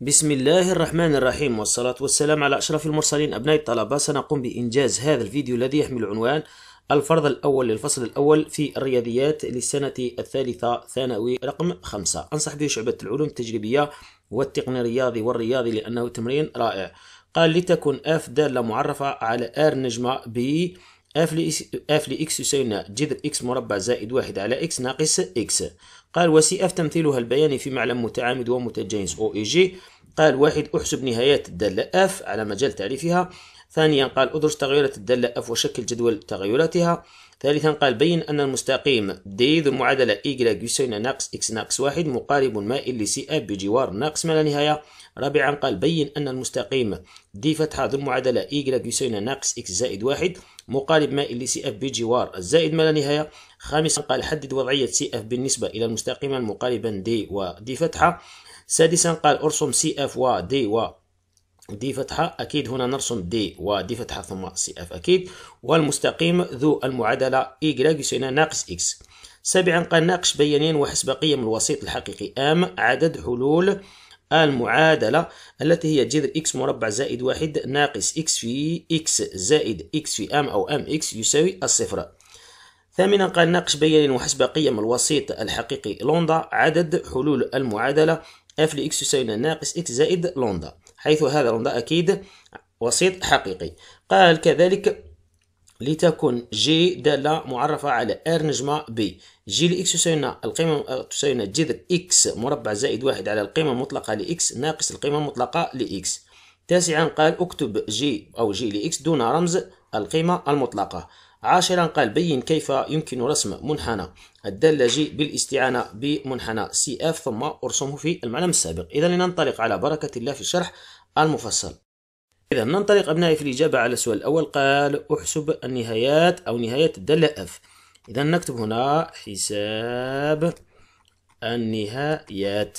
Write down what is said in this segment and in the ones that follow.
بسم الله الرحمن الرحيم والصلاة والسلام على أشرف المرسلين أبناء الطلبة سنقوم بإنجاز هذا الفيديو الذي يحمل عنوان الفرض الأول للفصل الأول في الرياضيات للسنة الثالثة ثانوي رقم خمسة أنصح به شعبة العلوم التجريبية والتقني الرياضي والرياضي لأنه تمرين رائع قال لتكن اف دالة معرفة على ار نجمة ب اف لإكس يساوي جذر اكس مربع زائد واحد على اكس ناقص اكس قال اف تمثيلها البياني في معلم متعامد ومتجانس أو إي جي قال واحد احسب نهايات الدالة اف على مجال تعريفها ثانيا قال ادرس تغيرات الدالة اف وشكل جدول تغيراتها ثالثا قال بين أن المستقيم دي ذو المعادلة اي يساوي ناقص إكس ناقص واحد مقارب مائل لسي اف بجوار ناقص ما لا نهاية رابعا قال بين أن المستقيم دي فتحة ذو المعادلة اي يساوي ناقص إكس زائد واحد مقارب مائل لسي اف بجوار الزائد ما لا نهاية خامسا قال حدد وضعية سي اف بالنسبة إلى المستقيمة المقاربة دي و دي فتحة سادسا قال ارسم سي اف و دي و دي فتحة أكيد هنا نرسم دي و دي فتحة ثم سي اف أكيد والمستقيم ذو المعادلة إي يساوي ناقص إكس سابعا قال ناقش بيانين وحسب قيم الوسيط الحقيقي ام عدد حلول المعادلة التي هي جذر إكس مربع زائد واحد ناقص إكس في إكس زائد إكس في أم أو أم إكس يساوي الصفر ثامنا قال ناقش بيان وحسب قيم الوسيط الحقيقي لوندا عدد حلول المعادلة اف لإكس يساوي ناقص إكس زائد لوندا حيث هذا لوندا أكيد وسيط حقيقي قال كذلك لتكن جي دالة معرفة على ار نجمة بي جي لإكس تساوينا القيمة تساوينا جذر إكس مربع زائد واحد على القيمة المطلقة لإكس ناقص القيمة المطلقة لإكس تاسعا قال اكتب جي أو جي لإكس دون رمز القيمة المطلقة عاشرا قال بين كيف يمكن رسم منحنى الدالة جي بالاستعانة بمنحنى سي اف ثم ارسمه في المعلم السابق إذا لننطلق على بركة الله في الشرح المفصل إذا ننطلق أبنائي في الإجابة على السؤال الأول قال أحسب النهايات أو نهاية الدالة اف إذا نكتب هنا حساب النهايات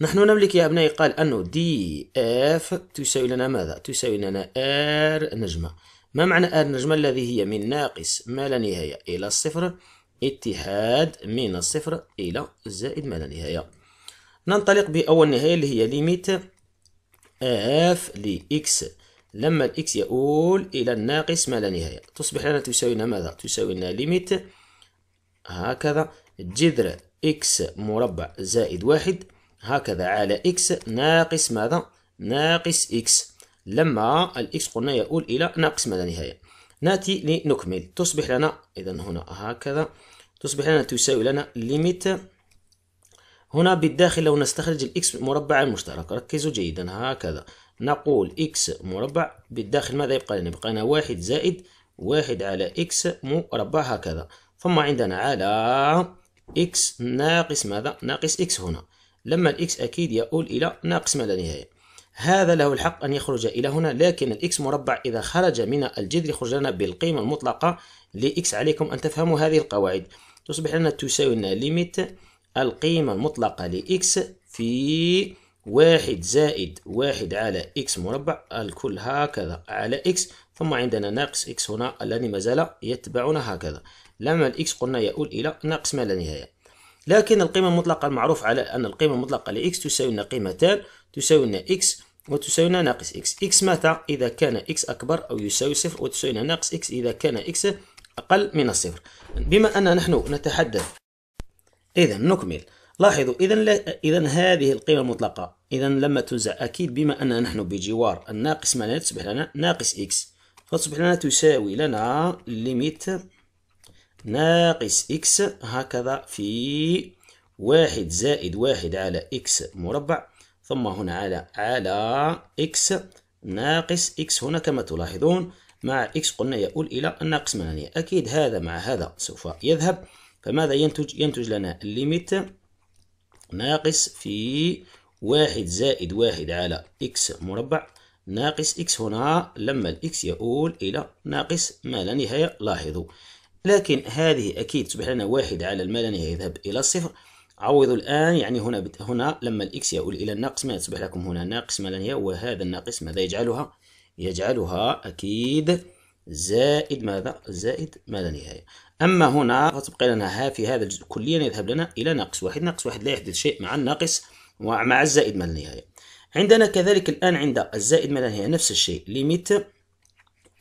نحن نملك يا أبنائي قال أنه دي اف تساوي لنا ماذا؟ تساوي لنا ار نجمة ما معنى النجمة الذي هي من ناقص ما لا نهاية إلى الصفر اتحاد من الصفر إلى زائد ما لا نهاية ننطلق بأول نهاية اللي هي ليميت اف لإكس لما الإكس يؤول إلى الناقص ما لا نهاية تصبح لنا تساوي لنا ماذا؟ تساوي لنا ليميت هكذا جذر إكس مربع زائد واحد هكذا على إكس ناقص ماذا؟ ناقص إكس لما الإكس قلنا يؤول إلى ناقص ما لا نهاية نأتي لنكمل تصبح لنا إذا هنا هكذا تصبح لنا تساوي لنا ليميت هنا بالداخل لو نستخرج الإكس مربع المشترك ركزوا جيدا هكذا نقول إكس مربع بالداخل ماذا يبقى لنا يبقى لنا واحد زائد واحد على إكس مربع هكذا ثم عندنا على إكس ناقص ماذا ناقص إكس هنا لما الإكس أكيد يؤول إلى ناقص ما لا نهاية هذا له الحق أن يخرج إلى هنا لكن الإكس مربع إذا خرج من الجذر يخرج لنا بالقيمة المطلقة لإكس عليكم أن تفهموا هذه القواعد تصبح لنا تساوي لنا ليميت القيمة المطلقة لإكس في واحد زائد واحد على إكس مربع الكل هكذا على إكس ثم عندنا ناقص إكس هنا الذي ما زال يتبعنا هكذا لما الإكس قلنا يؤول إلى ناقص ما لا نهاية لكن القيمة المطلقة المعروف على أن القيمة المطلقة لإكس تساوي لنا قيمتان تساوي لنا إكس وتساوينا ناقص إكس إكس متى إذا كان إكس أكبر أو يساوي صفر وتساوينا ناقص إكس إذا كان إكس أقل من الصفر بما أننا نحن نتحدث إذا نكمل لاحظوا إذا إذا هذه القيمة المطلقة إذا لما تنزع أكيد بما أننا نحن بجوار الناقص معناها تصبح لنا ناقص إكس فتصبح لنا تساوي لنا ليميت ناقص إكس هكذا في واحد زائد واحد على إكس مربع ثم هنا على على إكس ناقص إكس هنا كما تلاحظون مع إكس قلنا يؤول إلى الناقص 8 أكيد هذا مع هذا سوف يذهب فماذا ينتج ينتج لنا الليميت ناقص في واحد زائد واحد على إكس مربع ناقص إكس هنا لما الإكس يؤول إلى ناقص ما لا نهاية لاحظوا لكن هذه أكيد تصبح لنا واحد على ما لا نهاية يذهب إلى الصفر عوضوا الآن يعني هنا هنا لما الإكس يؤول إلى الناقص ما تصبح لكم هنا ناقص ما نهاية وهذا الناقص ماذا يجعلها؟ يجعلها أكيد زائد ماذا؟ زائد ما لا نهاية أما هنا فتبقى لنا ها في هذا الجزء كليا يذهب لنا إلى ناقص واحد ناقص واحد لا يحدث شيء مع الناقص ومع الزائد ما لا نهاية عندنا كذلك الآن عند الزائد ما لا نهاية نفس الشيء ليميت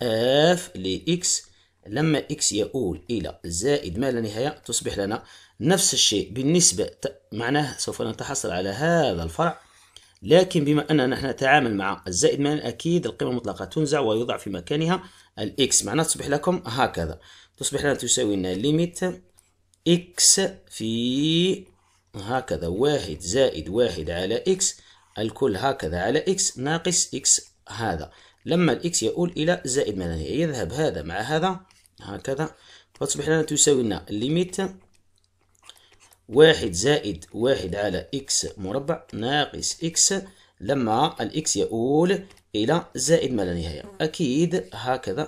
اف لإكس لما إكس يؤول إلى زائد ما لا نهاية تصبح لنا نفس الشيء بالنسبة معناه سوف نتحصل على هذا الفرع لكن بما أننا نحن نتعامل مع الزائد من الأكيد القيمة المطلقة تنزع ويوضع في مكانها الإكس معناه تصبح لكم هكذا تصبح لنا تساوي لنا ليميت إكس في هكذا واحد زائد واحد على إكس الكل هكذا على إكس ناقص إكس هذا لما الإكس يؤول إلى زائد من يذهب هذا مع هذا هكذا فتصبح لنا تساوي لنا ليميت واحد زائد واحد على إكس مربع ناقص إكس لما الإكس يؤول إلى زائد ما لا نهاية أكيد هكذا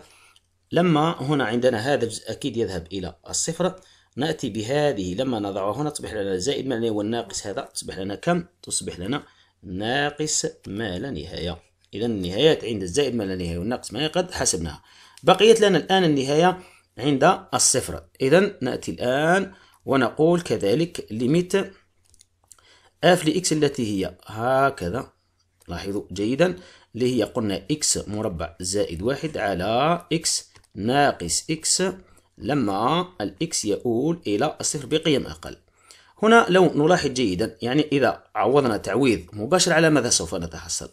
لما هنا عندنا هذا الجزء أكيد يذهب إلى الصفر نأتي بهذه لما نضعها هنا تصبح لنا زائد ما لا نهاية والناقص هذا تصبح لنا كم؟ تصبح لنا ناقص ما لا نهاية إذا النهايات عند الزائد ما لا نهاية والناقص ما قد حسبناها بقيت لنا الآن النهاية عند الصفر إذا نأتي الآن ونقول كذلك ليميت اف لإكس التي هي هكذا لاحظوا جيدا اللي هي قلنا إكس مربع زائد واحد على إكس ناقص إكس لما الإكس يؤول إلى الصفر بقيم أقل هنا لو نلاحظ جيدا يعني إذا عوضنا تعويض مباشر على ماذا سوف نتحصل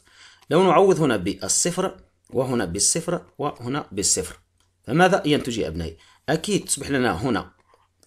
لو نعوض هنا بالصفر وهنا بالصفر وهنا بالصفر فماذا ينتج يا أبنائي أكيد تصبح لنا هنا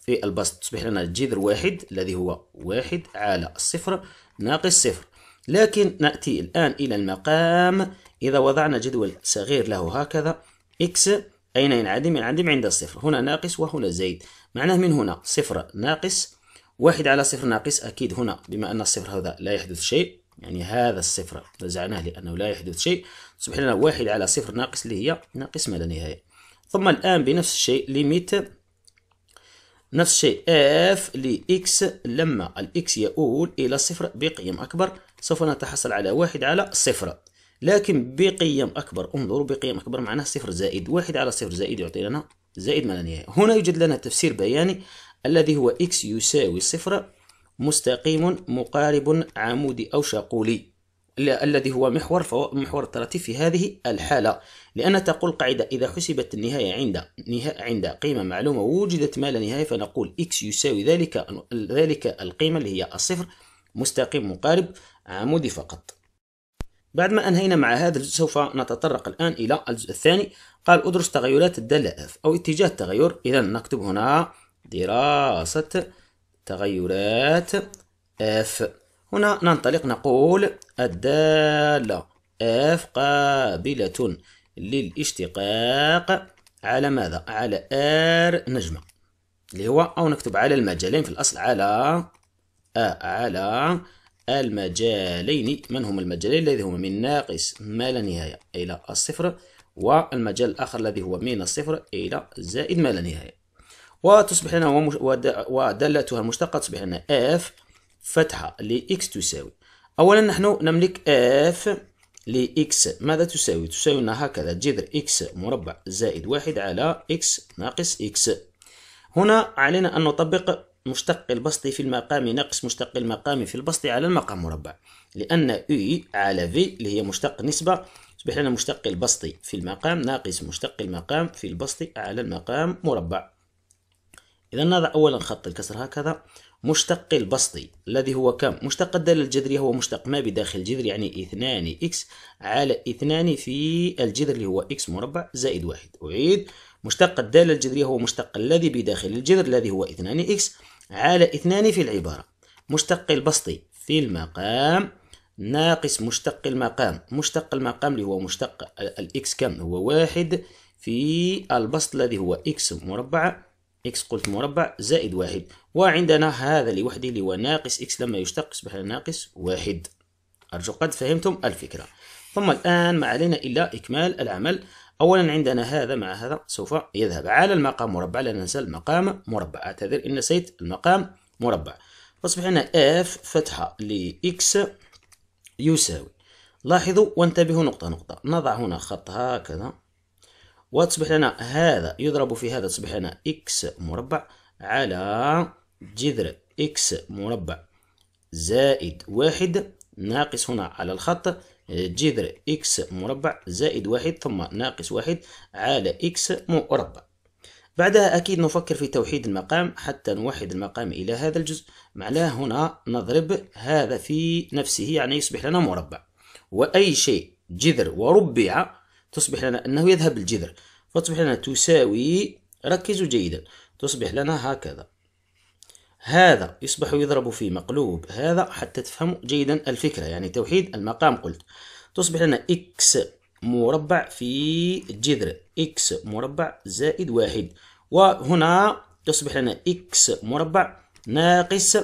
في البسط تصبح لنا الجذر واحد الذي هو واحد على الصفر ناقص صفر لكن نأتي الآن إلى المقام إذا وضعنا جدول صغير له هكذا إكس أين ينعدم؟ ينعدم عند الصفر هنا ناقص وهنا زائد معناه من هنا صفر ناقص واحد على صفر ناقص أكيد هنا بما أن الصفر هذا لا يحدث شيء يعني هذا الصفر نزعناه لأنه لا يحدث شيء تصبح لنا واحد على صفر ناقص اللي هي ناقص ما لا نهاية ثم الآن بنفس الشيء ليميت نفس الشيء اف لإكس لما الإكس يؤول إلى صفر بقيم أكبر سوف نتحصل على واحد على صفر لكن بقيم أكبر انظروا بقيم أكبر معناه صفر زائد واحد على صفر زائد يعطي لنا زائد ما لا نهاية هنا يوجد لنا تفسير بياني الذي هو إكس يساوي صفر مستقيم مقارب عمودي أو شاقولي الذي هو محور فهو محور التراتيب في هذه الحالة لأن تقول قاعدة إذا حسبت النهاية عند عند قيمة معلومة ووجدت ما لا نهاية فنقول x يساوي ذلك ذلك القيمة اللي هي الصفر مستقيم مقارب عمودي فقط بعد ما أنهينا مع هذا سوف نتطرق الآن إلى الجزء الثاني قال أدرس تغيرات الدالة F أو اتجاه التغير إذا نكتب هنا دراسة تغيرات F هنا ننطلق نقول الدالة اف قابلة للاشتقاق على ماذا؟ على ار نجمة اللي هو أو نكتب على المجالين في الأصل على آه على المجالين من هما المجالين الذي هما من ناقص ما لا نهاية إلى الصفر والمجال الآخر الذي هو من الصفر إلى زائد ما لا نهاية وتصبح لنا ودالتها المشتقة تصبح لنا اف فتحة لإكس تساوي أولا نحن نملك لـ لإكس ماذا تساوي؟ تساوي لنا هكذا جذر إكس مربع زائد واحد على إكس ناقص إكس هنا علينا أن نطبق مشتق البسط في المقام ناقص مشتق المقام في البسط على المقام مربع لأن إي على في اللي هي مشتق نسبة يصبح لنا مشتق البسط في المقام ناقص مشتق المقام في البسط على المقام مربع إذا نضع أولا خط الكسر هكذا مشتق البسطي الذي هو كم؟ مشتق الدالة الجذرية هو مشتق ما بداخل الجذر يعني اثنان إكس على اثنان في الجذر اللي هو إكس مربع زائد واحد أعيد مشتق الدالة الجذرية هو مشتق الذي بداخل الجذر الذي هو اثنان إكس على اثنان في العبارة مشتق البسطي في المقام ناقص مشتق المقام مشتق المقام اللي هو مشتق الإكس كم؟ هو واحد في البسط الذي هو إكس مربع إكس قلت مربع زائد واحد وعندنا هذا لوحده اللي هو ناقص إكس لما يشتق يصبح ناقص واحد أرجو قد فهمتم الفكرة ثم الآن ما علينا إلا إكمال العمل أولا عندنا هذا مع هذا سوف يذهب على المقام مربع لا ننسى المقام مربع أعتذر إن نسيت المقام مربع فأصبح لنا اف فتحة لإكس يساوي لاحظوا وانتبهوا نقطة نقطة نضع هنا خط هكذا وتصبح لنا هذا يضرب في هذا تصبح لنا إكس مربع على جذر إكس مربع زائد واحد ناقص هنا على الخط جذر إكس مربع زائد واحد ثم ناقص واحد على إكس مربع بعدها أكيد نفكر في توحيد المقام حتى نوحد المقام إلى هذا الجزء معناه هنا نضرب هذا في نفسه يعني يصبح لنا مربع وأي شيء جذر وربع تصبح لنا أنه يذهب الجذر فتصبح لنا تساوي ركزوا جيدا تصبح لنا هكذا هذا يصبح يضرب في مقلوب هذا حتى تفهموا جيدا الفكرة يعني توحيد المقام قلت تصبح لنا x مربع في الجذر x مربع زائد واحد وهنا تصبح لنا x مربع ناقص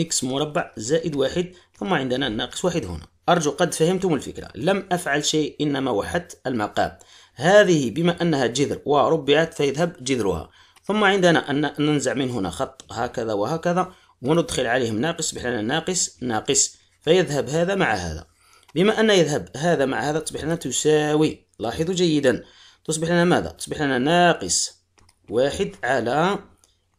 x مربع زائد واحد ثم عندنا ناقص واحد هنا أرجو قد فهمتم الفكرة لم أفعل شيء إنما وحدت المقام هذه بما أنها جذر وربعت فيذهب جذرها ثم عندنا أن ننزع من هنا خط هكذا وهكذا وندخل عليهم ناقص بحيث ناقص ناقص فيذهب هذا مع هذا بما أن يذهب هذا مع هذا تصبح لنا تساوي لاحظوا جيدا تصبح لنا ماذا؟ تصبح لنا ناقص واحد على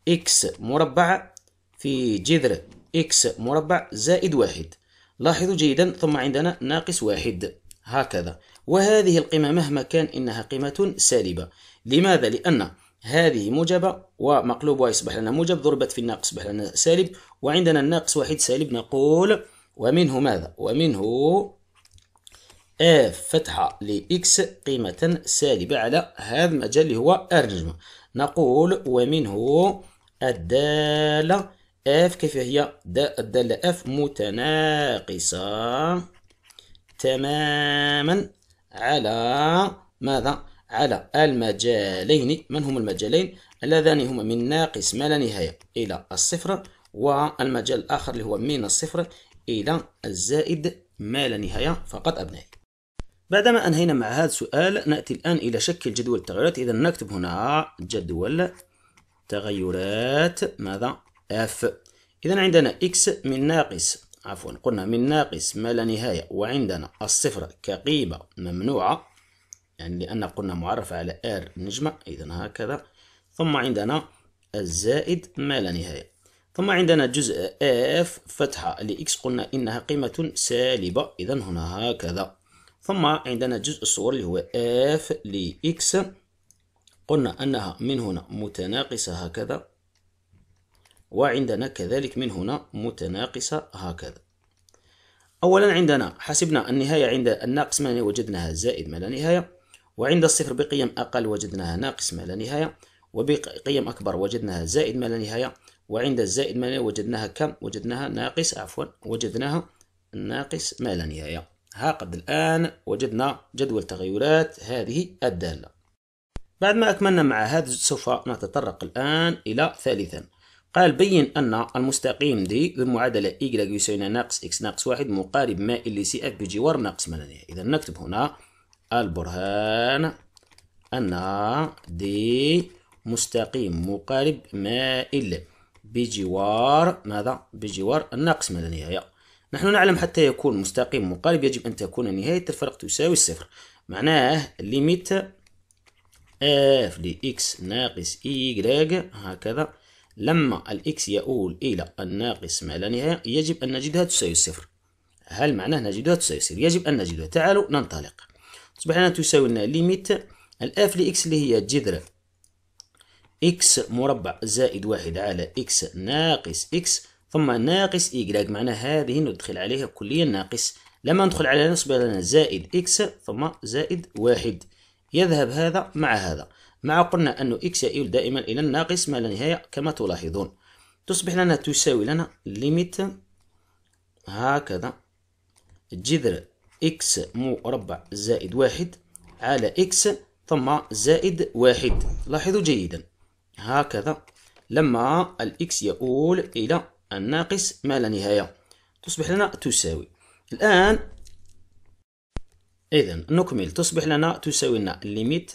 إكس مربع في جذر إكس مربع زائد واحد لاحظوا جيدا ثم عندنا ناقص واحد هكذا وهذه القيمة مهما كان إنها قيمة سالبة لماذا؟ لأن هذه موجبة ومقلوبة يصبح لنا موجب ضربت في الناقص يصبح لنا سالب وعندنا الناقص واحد سالب نقول ومنه ماذا؟ ومنه اف فتحة لإكس قيمة سالبة على هذا المجال اللي هو النجمة نقول ومنه الدالة اف كيف هي الدالة اف متناقصة تماما على ماذا؟ على المجالين من هم المجالين؟ اللذان هما من ناقص ما لا نهاية إلى الصفر والمجال الآخر اللي هو من الصفر إلى الزائد ما لا نهاية فقط أبنائي بعدما أنهينا مع هذا السؤال نأتي الآن إلى شكل جدول التغيرات إذا نكتب هنا جدول تغيرات ماذا اف إذا عندنا إكس من ناقص عفوا قلنا من ناقص ما لا نهاية وعندنا الصفر كقيمة ممنوعة يعني لأن قلنا معرف على ار نجمع إذا هكذا ثم عندنا الزائد ما لا نهاية ثم عندنا جزء اف فتحة لإكس قلنا إنها قيمة سالبة إذا هنا هكذا ثم عندنا جزء الصور اللي هو اف لإكس قلنا أنها من هنا متناقصة هكذا وعندنا كذلك من هنا متناقصة هكذا أولا عندنا حسبنا النهاية عند الناقص ما وجدناها زائد ما لا نهاية وعند الصفر بقيم أقل وجدناها ناقص ما لا نهاية وبقيم أكبر وجدناها زائد ما لا نهاية وعند الزائد ما لا وجدناها كم وجدناها ناقص عفوا وجدناها ناقص ما لا نهاية ها قد الآن وجدنا جدول تغيرات هذه الدالة بعد ما أكملنا مع هذا سوف نتطرق الآن إلى ثالثا قال بين أن المستقيم دي بالمعادلة y e يساوي ناقص x ناقص واحد مقارب مائل لسي اف بجوار ناقص 8 إذا نكتب هنا البرهان أن دي مستقيم مقارب مائل بجوار ماذا؟ بجوار الناقص ما لا نهاية نحن نعلم حتى يكون مستقيم مقارب يجب أن تكون نهاية الفرق تساوي الصفر معناه ليميت اف لإكس ناقص إيكغ e هكذا لما الإكس يؤول إلى إيه، الناقص ما لا نهاية يجب أن نجدها تساوي الصفر هل معناه نجدها تساوي صفر يجب أن نجدها تعالوا ننطلق تصبح لنا تساوي لنا ليميت الآف لإكس اللي هي جذر إكس مربع زائد واحد على إكس ناقص إكس ثم ناقص إيكراك معناه هذه ندخل عليها كليا ناقص لما ندخل عليها نصبح لنا زائد إكس ثم زائد واحد يذهب هذا مع هذا مع قلنا أن إكس يؤول دائما إلى الناقص ما لا نهاية كما تلاحظون تصبح لنا تساوي لنا ليميت هكذا جذر إكس مربع زائد واحد على إكس ثم زائد واحد لاحظوا جيدا هكذا لما الإكس يؤول إلى الناقص ما لا نهاية تصبح لنا تساوي الآن إذا نكمل تصبح لنا تساوي لنا ليميت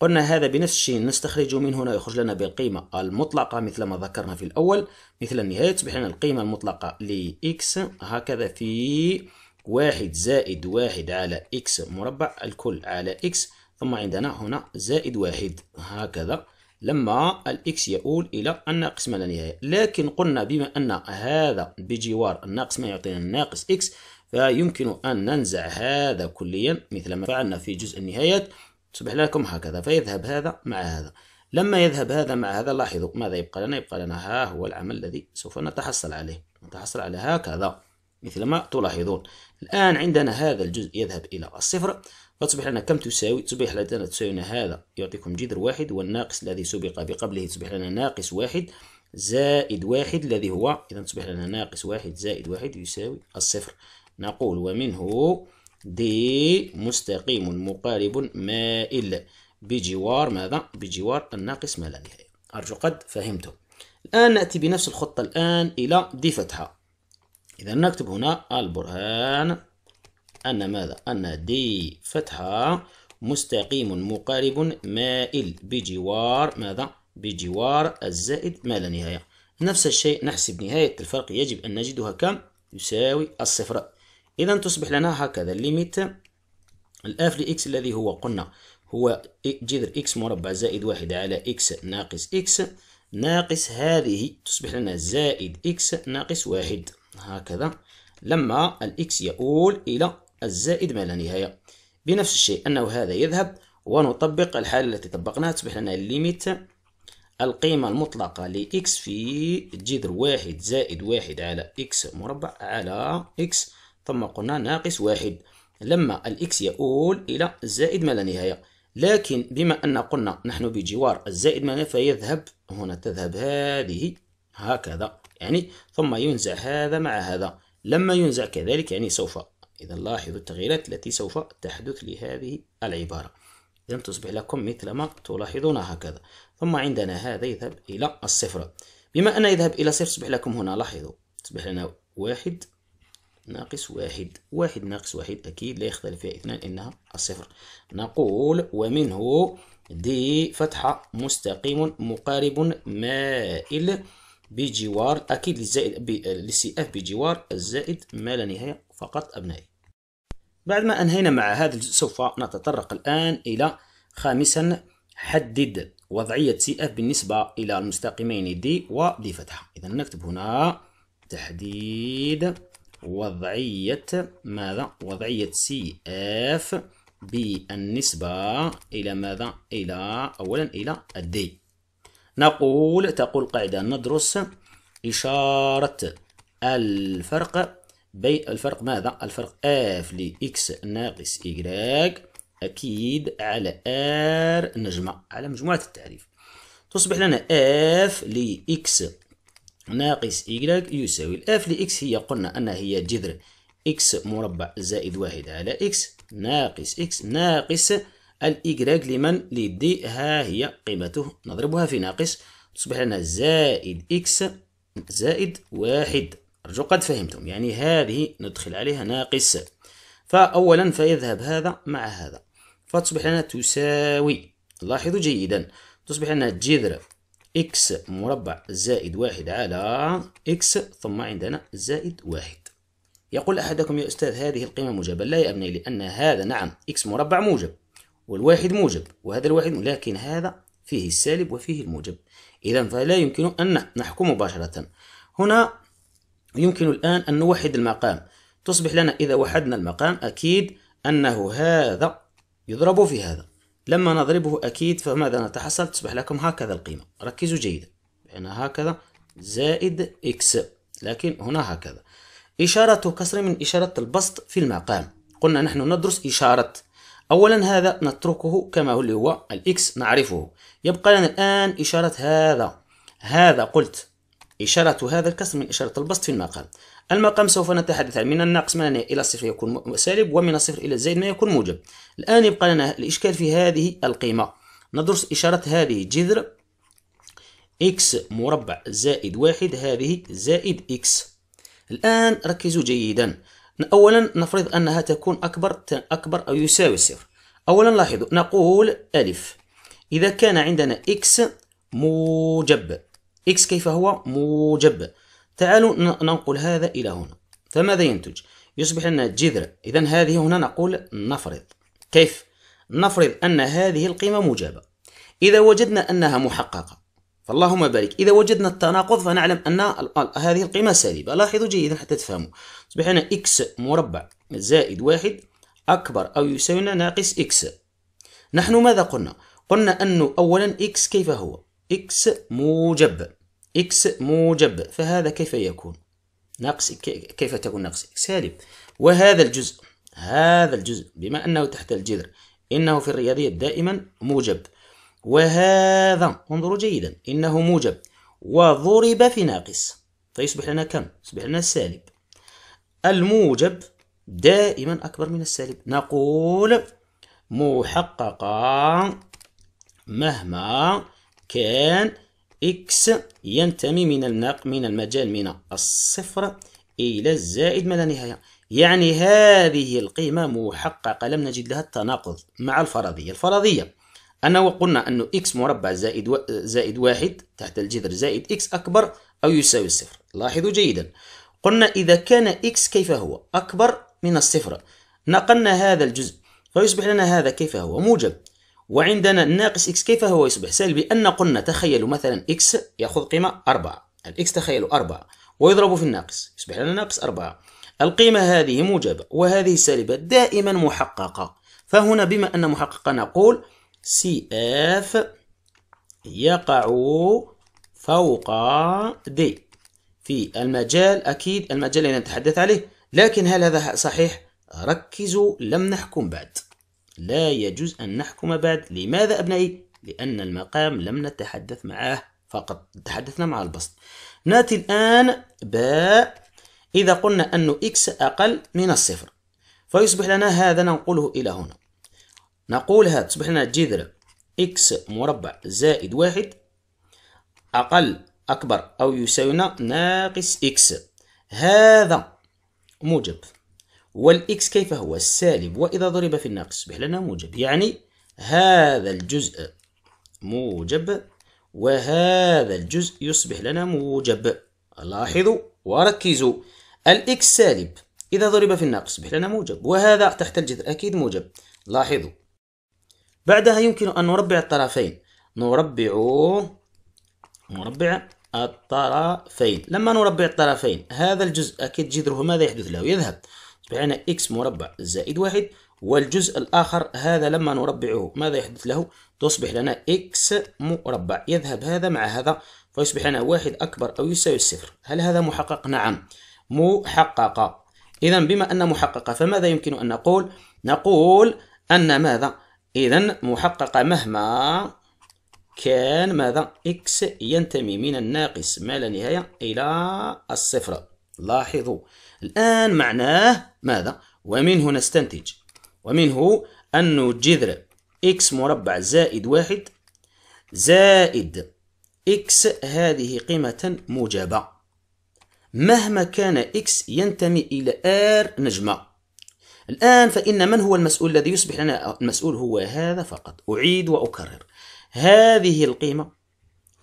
قلنا هذا بنفس الشيء نستخرج من هنا يخرج لنا بالقيمة المطلقة مثل ما ذكرنا في الأول مثل النهاية تصبح لنا القيمة المطلقة لإكس هكذا في واحد زائد واحد على إكس مربع الكل على إكس ثم عندنا هنا زائد واحد هكذا لما الإكس يؤول إلى الناقص ما لا نهاية لكن قلنا بما أن هذا بجوار الناقص ما يعطينا الناقص إكس فيمكن أن ننزع هذا كليا مثل ما فعلنا في جزء النهايات تصبح لكم هكذا فيذهب هذا مع هذا لما يذهب هذا مع هذا لاحظوا ماذا يبقى لنا يبقى لنا ها هو العمل الذي سوف نتحصل عليه نتحصل على هكذا مثلما تلاحظون الآن عندنا هذا الجزء يذهب إلى الصفر فتصبح لنا كم تساوي تصبح لنا تساوي هذا يعطيكم جذر واحد والناقص الذي سبق بقبله تصبح لنا ناقص واحد زائد واحد الذي هو إذا تصبح لنا ناقص واحد زائد واحد يساوي الصفر نقول ومنه دي مستقيم مقارب مائل بجوار ماذا؟ بجوار الناقص ما لا نهاية أرجو قد فهمته الآن نأتي بنفس الخطة الآن إلى دي فتحة إذا نكتب هنا البرهان أن ماذا؟ أن دي فتحة مستقيم مقارب مائل بجوار ماذا؟ بجوار الزائد ما لا نهاية نفس الشيء نحسب نهاية الفرق يجب أن نجدها كم؟ يساوي الصفر إذا تصبح لنا هكذا الليميت الآف لإكس الذي هو قلنا هو جذر إكس مربع زائد واحد على إكس ناقص إكس ناقص هذه تصبح لنا زائد إكس ناقص واحد هكذا لما الإكس يؤول إلى الزائد ما لا نهاية بنفس الشيء أنه هذا يذهب ونطبق الحالة التي طبقناها تصبح لنا الليميت القيمة المطلقة لإكس في جذر واحد زائد واحد على إكس مربع على إكس ثم قلنا ناقص واحد لما الإكس يؤول إلى الزائد ما لا نهاية لكن بما أن قلنا نحن بجوار الزائد ما فيذهب هنا تذهب هذه هكذا يعني ثم ينزع هذا مع هذا لما ينزع كذلك يعني سوف إذا لاحظوا التغييرات التي سوف تحدث لهذه العبارة لم تصبح لكم مثل ما تلاحظون هكذا ثم عندنا هذا يذهب إلى الصفر بما أن يذهب إلى صفر تصبح لكم هنا لاحظوا تصبح لنا واحد ناقص واحد واحد ناقص واحد أكيد لا يختلف فيها اثنان إنها الصفر نقول ومنه دي فتحة مستقيم مقارب مائل بجوار أكيد للزائد للسي اف بجوار الزائد ما لا نهاية فقط أبنائي بعد ما أنهينا مع هذا الجزء سوف نتطرق الآن إلى خامسا حدد وضعية سي اف بالنسبة إلى المستقيمين دي ودي فتحة إذا نكتب هنا تحديد وضعية ماذا؟ وضعية سي اف بالنسبة إلى ماذا؟ إلى أولا إلى الدي نقول تقول قاعدة ندرس إشارة الفرق بين الفرق ماذا؟ الفرق اف لإكس ناقص إيكغيك أكيد على ار نجمة على مجموعة التعريف تصبح لنا اف لإكس ناقص y يساوي الآف لإكس هي قلنا أنها هي جذر x مربع زائد واحد على x ناقص x ناقص الإيكراك لمن لدي ها هي قيمته نضربها في ناقص تصبح لنا زائد x زائد واحد أرجو قد فهمتم يعني هذه ندخل عليها ناقص فأولا فيذهب هذا مع هذا فتصبح لنا تساوي لاحظوا جيدا تصبح لنا جذر إكس مربع زائد واحد على إكس ثم عندنا زائد واحد يقول أحدكم يا أستاذ هذه القيمة موجبة لا يا أبني لأن هذا نعم إكس مربع موجب والواحد موجب وهذا الواحد لكن هذا فيه السالب وفيه الموجب إذا فلا يمكن أن نحكم مباشرة هنا يمكن الآن أن نوحد المقام تصبح لنا إذا وحدنا المقام أكيد أنه هذا يضرب في هذا لما نضربه أكيد فماذا نتحصل تصبح لكم هكذا القيمة ركزوا جيدا هنا يعني هكذا زائد إكس لكن هنا هكذا إشارة كسر من إشارة البسط في المقام قلنا نحن ندرس إشارة أولا هذا نتركه كما هو اللي هو الإكس نعرفه يبقى لنا الآن إشارة هذا هذا قلت إشارة هذا الكسر من إشارة البسط في المقام المقام سوف نتحدث عن من الناقص ما إلى الصفر يكون سالب ومن الصفر إلى الزائد ما يكون موجب الآن يبقى لنا الإشكال في هذه القيمة ندرس إشارة هذه جذر إكس مربع زائد واحد هذه زائد إكس الآن ركزوا جيدا أولا نفرض أنها تكون أكبر أكبر أو يساوي الصفر أولا لاحظوا نقول ألف إذا كان عندنا إكس موجب إكس كيف هو موجب تعالوا ننقل هذا إلى هنا فماذا ينتج؟ يصبح لنا جذر إذا هذه هنا نقول نفرض كيف؟ نفرض أن هذه القيمة موجبة إذا وجدنا أنها محققة فاللهم بارك إذا وجدنا التناقض فنعلم أن هذه القيمة سالبة لاحظوا جيدا حتى تفهموا أصبح لنا إكس مربع زائد واحد أكبر أو يساوي ناقص إكس نحن ماذا قلنا؟ قلنا أنه أولا إكس كيف هو؟ إكس موجب إكس موجب فهذا كيف يكون نقص كيف تكون نقص سالب وهذا الجزء هذا الجزء بما أنه تحت الجذر إنه في الرياضيات دائما موجب وهذا انظروا جيدا إنه موجب وضرب في ناقص فيصبح لنا كم؟ يصبح لنا سالب الموجب دائما أكبر من السالب نقول محققا مهما كان إكس ينتمي من الناق من المجال من الصفر إلى الزائد ما لا نهاية يعني هذه القيمة محققة لم نجد لها التناقض مع الفرضية الفرضية أنا وقلنا أن إكس مربع زائد, و... زائد واحد تحت الجذر زائد إكس أكبر أو يساوي الصفر لاحظوا جيدا قلنا إذا كان إكس كيف هو أكبر من الصفر نقلنا هذا الجزء فيصبح لنا هذا كيف هو موجب وعندنا ناقص إكس كيف هو يصبح سلبي أن قلنا تخيلوا مثلا إكس يأخذ قيمة 4 الإكس تخيلوا 4 ويضرب في الناقص يصبح لنا ناقص 4 القيمة هذه موجبة وهذه سالبة دائما محققة فهنا بما أن محققة نقول سي اف يقع فوق دي في المجال أكيد المجال اللي نتحدث عليه لكن هل هذا صحيح؟ ركزوا لم نحكم بعد لا يجوز أن نحكم بعد لماذا أبنائي؟ لأن المقام لم نتحدث معه فقط تحدثنا مع البسط نأتي الآن باء إذا قلنا أن إكس أقل من الصفر فيصبح لنا هذا ننقله إلى هنا نقول هذا تصبح لنا جذر إكس مربع زائد واحد أقل أكبر أو يساوي ناقص إكس هذا موجب والإكس كيف هو السالب وإذا ضرب في الناقص يصبح لنا موجب يعني هذا الجزء موجب وهذا الجزء يصبح لنا موجب لاحظوا وركزوا الإكس سالب إذا ضرب في الناقص يصبح لنا موجب وهذا تحت الجذر أكيد موجب لاحظوا بعدها يمكن أن نربع الطرفين نربع نربع الطرفين لما نربع الطرفين هذا الجزء أكيد جذره ماذا يحدث له يذهب معنا اكس مربع زائد واحد والجزء الآخر هذا لما نربعه ماذا يحدث له؟ تصبح لنا اكس مربع يذهب هذا مع هذا فيصبح لنا واحد أكبر أو يساوي الصفر هل هذا محقق؟ نعم محقق إذا بما أن محقق فماذا يمكن أن نقول؟ نقول أن ماذا؟ إذا محقق مهما كان ماذا؟ اكس ينتمي من الناقص ما لا نهاية إلى الصفر لاحظوا الآن معناه ماذا؟ ومنه نستنتج ومنه أن جذر x مربع زائد واحد زائد x هذه قيمة موجبة مهما كان x ينتمي إلى r نجمة الآن فإن من هو المسؤول الذي يصبح لنا المسؤول هو هذا فقط أعيد وأكرر هذه القيمة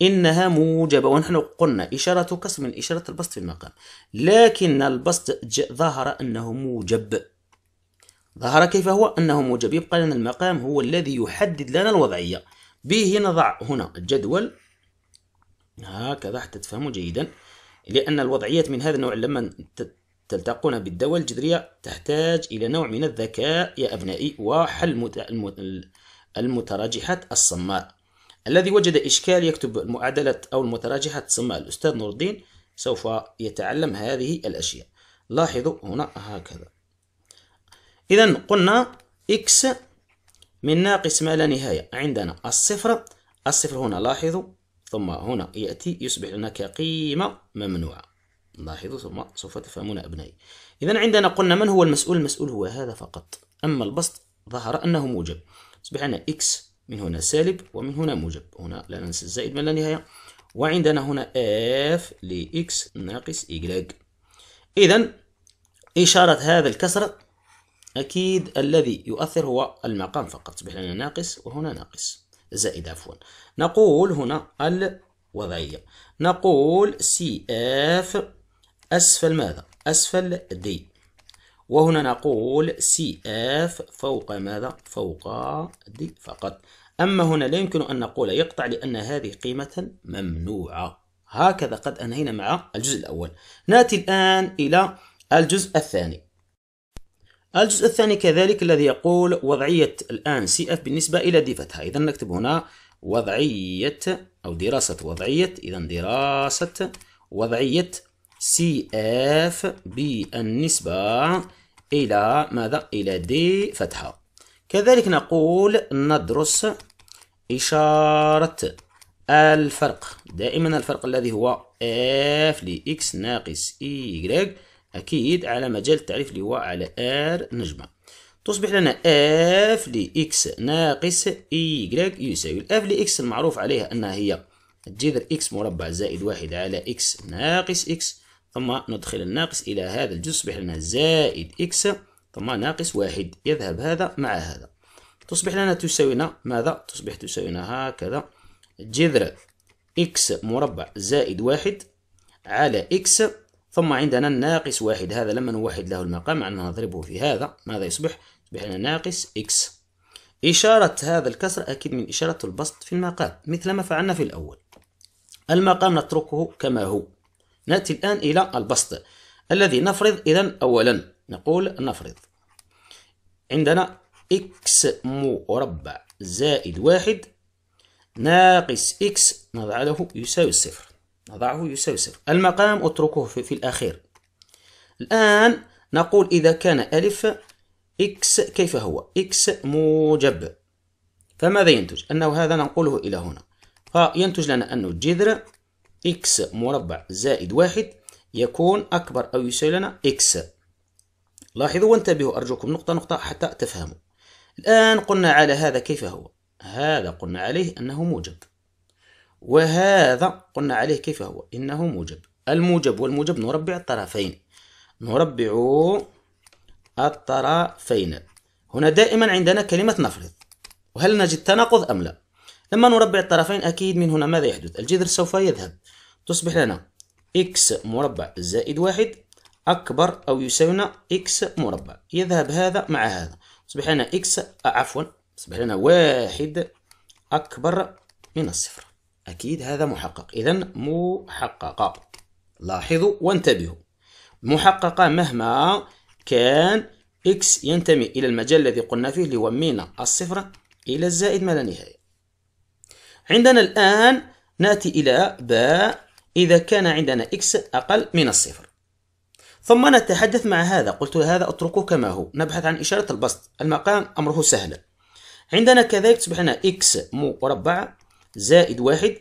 إنها موجبة ونحن قلنا إشارة كسر من إشارة البسط في المقام لكن البسط ظهر أنه موجب ظهر كيف هو أنه موجب يبقى لنا المقام هو الذي يحدد لنا الوضعية به نضع هنا الجدول هكذا حتى تفهموا جيدا لأن الوضعيات من هذا النوع لما تلتقون بالدول الجذرية تحتاج إلى نوع من الذكاء يا أبنائي وحل المتراجحات الصماء الذي وجد إشكال يكتب المعادلة أو المتراجحة تسمى الأستاذ نور الدين سوف يتعلم هذه الأشياء لاحظوا هنا هكذا إذا قلنا إكس من ناقص ما لا نهاية عندنا الصفر الصفر هنا لاحظوا ثم هنا يأتي يصبح لنا كقيمة ممنوعة لاحظوا ثم سوف تفهمون أبنائي إذا عندنا قلنا من هو المسؤول المسؤول هو هذا فقط أما البسط ظهر أنه موجب أصبح لنا إكس من هنا سالب ومن هنا موجب هنا لا ننسى الزائد من لا نهاية وعندنا هنا اف لإكس ناقص إيكلاك إذا إشارة هذا الكسر أكيد الذي يؤثر هو المقام فقط يصبح لنا ناقص وهنا ناقص زائد عفوا نقول هنا الوضعية نقول سي اف أسفل ماذا؟ أسفل دي وهنا نقول سي اف فوق ماذا؟ فوق دي فقط أما هنا لا يمكن أن نقول يقطع لأن هذه قيمة ممنوعة هكذا قد أنهينا مع الجزء الأول نأتي الآن إلى الجزء الثاني الجزء الثاني كذلك الذي يقول وضعية الآن سي اف بالنسبة إلى ديفتها إذا نكتب هنا وضعية أو دراسة وضعية إذا دراسة وضعية سي اف بالنسبة إلى ماذا؟ إلى دي فتحة كذلك نقول ندرس إشارة الفرق دائما الفرق الذي هو اف لإكس ناقص جريك. أكيد على مجال التعريف اللي هو على ار نجمة تصبح لنا اف لإكس ناقص جريك. يساوي الاف لإكس المعروف عليها أنها هي الجذر إكس مربع زائد واحد على إكس ناقص إكس ثم ندخل الناقص إلى هذا الجزء يصبح لنا زائد إكس ثم ناقص واحد يذهب هذا مع هذا تصبح لنا تساوينا ماذا تصبح تساوينا هكذا جذر إكس مربع زائد واحد على إكس ثم عندنا ناقص واحد هذا لما نوحد له المقام عندنا نضربه في هذا ماذا يصبح يصبح لنا ناقص إكس إشارة هذا الكسر أكيد من إشارة البسط في المقام مثل ما فعلنا في الأول المقام نتركه كما هو نأتي الآن إلى البسط الذي نفرض إذا أولا نقول نفرض عندنا إكس مربع زائد واحد ناقص إكس نضع له يساوي الصفر نضعه يساوي صفر المقام اتركه في, في الأخير الآن نقول إذا كان ألف إكس كيف هو إكس موجب فماذا ينتج أنه هذا ننقله إلى هنا فينتج لنا أن الجذر إكس مربع زائد واحد يكون أكبر أو يساوي لنا إكس لاحظوا وانتبهوا أرجوكم نقطة نقطة حتى تفهموا الآن قلنا على هذا كيف هو هذا قلنا عليه أنه موجب وهذا قلنا عليه كيف هو إنه موجب الموجب والموجب نربع الطرفين نربع الطرفين هنا دائما عندنا كلمة نفرض وهل نجد تناقض أم لا لما نربع الطرفين أكيد من هنا ماذا يحدث الجذر سوف يذهب تصبح لنا x مربع زائد واحد أكبر أو يساوينا إكس مربع يذهب هذا مع هذا يصبح لنا إكس عفوا يصبح لنا واحد أكبر من الصفر أكيد هذا محقق إذا محققة لاحظوا وانتبهوا محققة مهما كان إكس ينتمي إلى المجال الذي قلنا فيه اللي هو من الصفر إلى الزائد ما لا نهاية عندنا الآن نأتي إلى باء إذا كان عندنا إكس أقل من الصفر ثم نتحدث مع هذا قلت هذا أتركه كما هو نبحث عن إشارة البسط المقام أمره سهل عندنا كذلك تصبحنا إكس مربع زائد واحد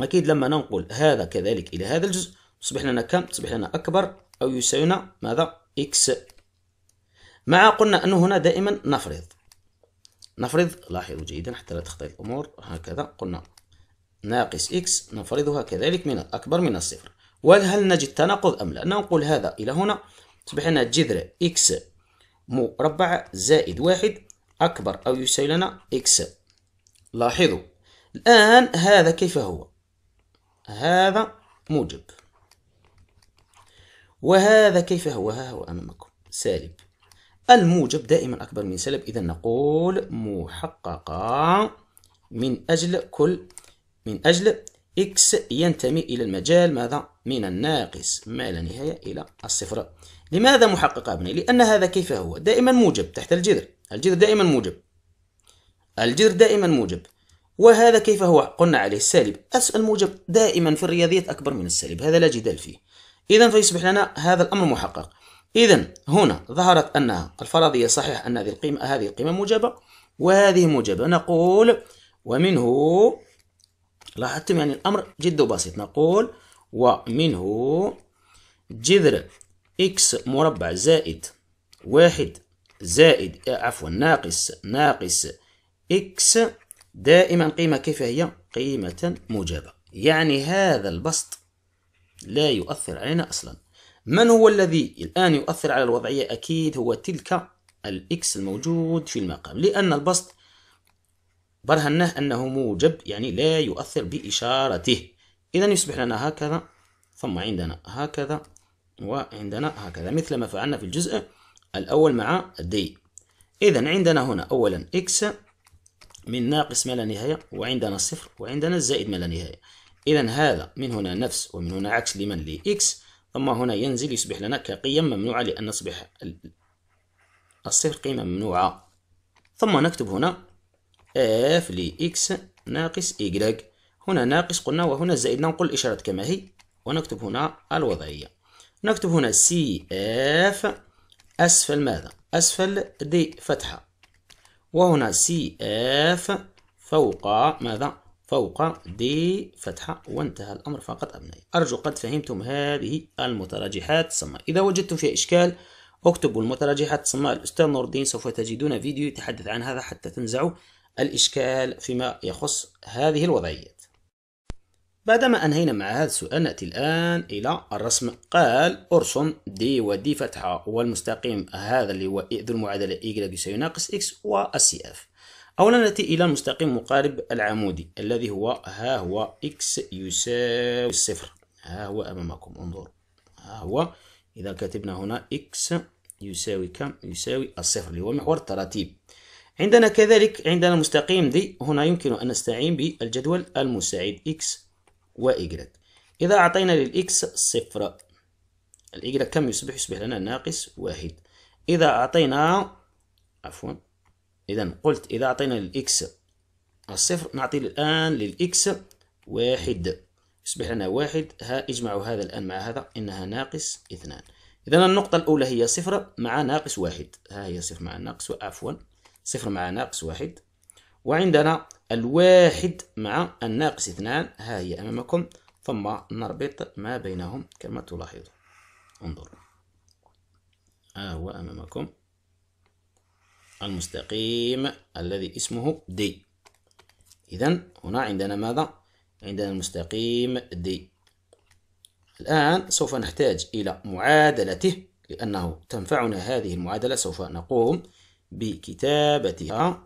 أكيد لما ننقل هذا كذلك إلى هذا الجزء تصبح لنا كم تصبح لنا أكبر أو يساوينا ماذا إكس مع قلنا أنه هنا دائما نفرض نفرض لاحظوا جيدا حتى لا تخطئ الأمور هكذا قلنا ناقص إكس نفرضها كذلك من أكبر من الصفر وهل نجد تناقض أم لا ننقل هذا إلى هنا تصبح لنا جذر إكس مربع زائد واحد أكبر أو يساوي لنا إكس لاحظوا الآن هذا كيف هو هذا موجب وهذا كيف هو ها هو أمامكم سالب الموجب دائما أكبر من سالب إذا نقول محققة من أجل كل من أجل إكس ينتمي إلى المجال ماذا؟ من الناقص ما لا نهاية إلى الصفر لماذا محقق أبني؟ لأن هذا كيف هو؟ دائما موجب تحت الجذر الجذر دائما موجب الجذر دائما موجب وهذا كيف هو؟ قلنا عليه السالب الموجب دائما في الرياضيات أكبر من السالب هذا لا جدال فيه إذا فيصبح لنا هذا الأمر محقق إذا هنا ظهرت أنها الفرضية صحيح أن هذه القيمة هذه القيمة موجبة وهذه موجبة نقول ومنه لاحظتم يعني الأمر جد بسيط نقول ومنه جذر إكس مربع زائد واحد زائد عفوا ناقص ناقص إكس دائما قيمة كيف هي قيمة موجبة يعني هذا البسط لا يؤثر علينا أصلا من هو الذي الآن يؤثر على الوضعية أكيد هو تلك الإكس الموجود في المقام لأن البسط برهناه أنه موجب يعني لا يؤثر بإشارته إذا يصبح لنا هكذا ثم عندنا هكذا وعندنا هكذا مثل ما فعلنا في الجزء الأول مع دي إذا عندنا هنا أولا إكس من ناقص ما لا نهاية وعندنا الصفر وعندنا الزائد ما لا نهاية إذا هذا من هنا نفس ومن هنا عكس لمن لإكس ثم هنا ينزل يصبح لنا كقيم ممنوعة لأن تصبح الصفر قيمة ممنوعة ثم نكتب هنا اف لإكس ناقص إيكغ هنا ناقص قلنا وهنا زائد ننقل الإشارة كما هي ونكتب هنا الوضعية نكتب هنا سي اف أسفل ماذا؟ أسفل دي فتحة وهنا سي اف فوق ماذا؟ فوق دي فتحة وانتهى الأمر فقط أبنائي أرجو قد فهمتم هذه المتراجحات ثم إذا وجدتم فيها إشكال اكتبوا المتراجحات ثم الأستاذ نور الدين سوف تجدون فيديو يتحدث عن هذا حتى تنزعوا الإشكال فيما يخص هذه الوضعيات بعدما أنهينا مع هذا السؤال نأتي الآن إلى الرسم قال أرسم دي ودي فتحة والمستقيم هذا اللي هو ذو المعادلة Y يساوي ناقص X والسي اف أولا نأتي إلى المستقيم المقارب العمودي الذي هو ها هو X يساوي الصفر ها هو أمامكم انظروا ها هو إذا كتبنا هنا X يساوي كم يساوي الصفر اللي هو محور التراتيب عندنا كذلك عندنا مستقيم دي هنا يمكن أن نستعين بالجدول المساعد x و y إذا أعطينا للإكس صفر y كم يصبح؟ يصبح لنا ناقص واحد إذا أعطينا عفوا إذا قلت إذا أعطينا للإكس الصفر نعطي الآن للإكس واحد يصبح لنا واحد ها اجمعوا هذا الآن مع هذا إنها ناقص اثنان إذا النقطة الأولى هي صفر مع ناقص واحد ها هي صفر مع ناقص عفوا صفر مع ناقص واحد وعندنا الواحد مع الناقص اثنان ها هي أمامكم ثم نربط ما بينهم كما تلاحظون انظروا ها هو أمامكم المستقيم الذي اسمه دي إذا هنا عندنا ماذا؟ عندنا المستقيم دي الآن سوف نحتاج إلى معادلته لأنه تنفعنا هذه المعادلة سوف نقوم بكتابتها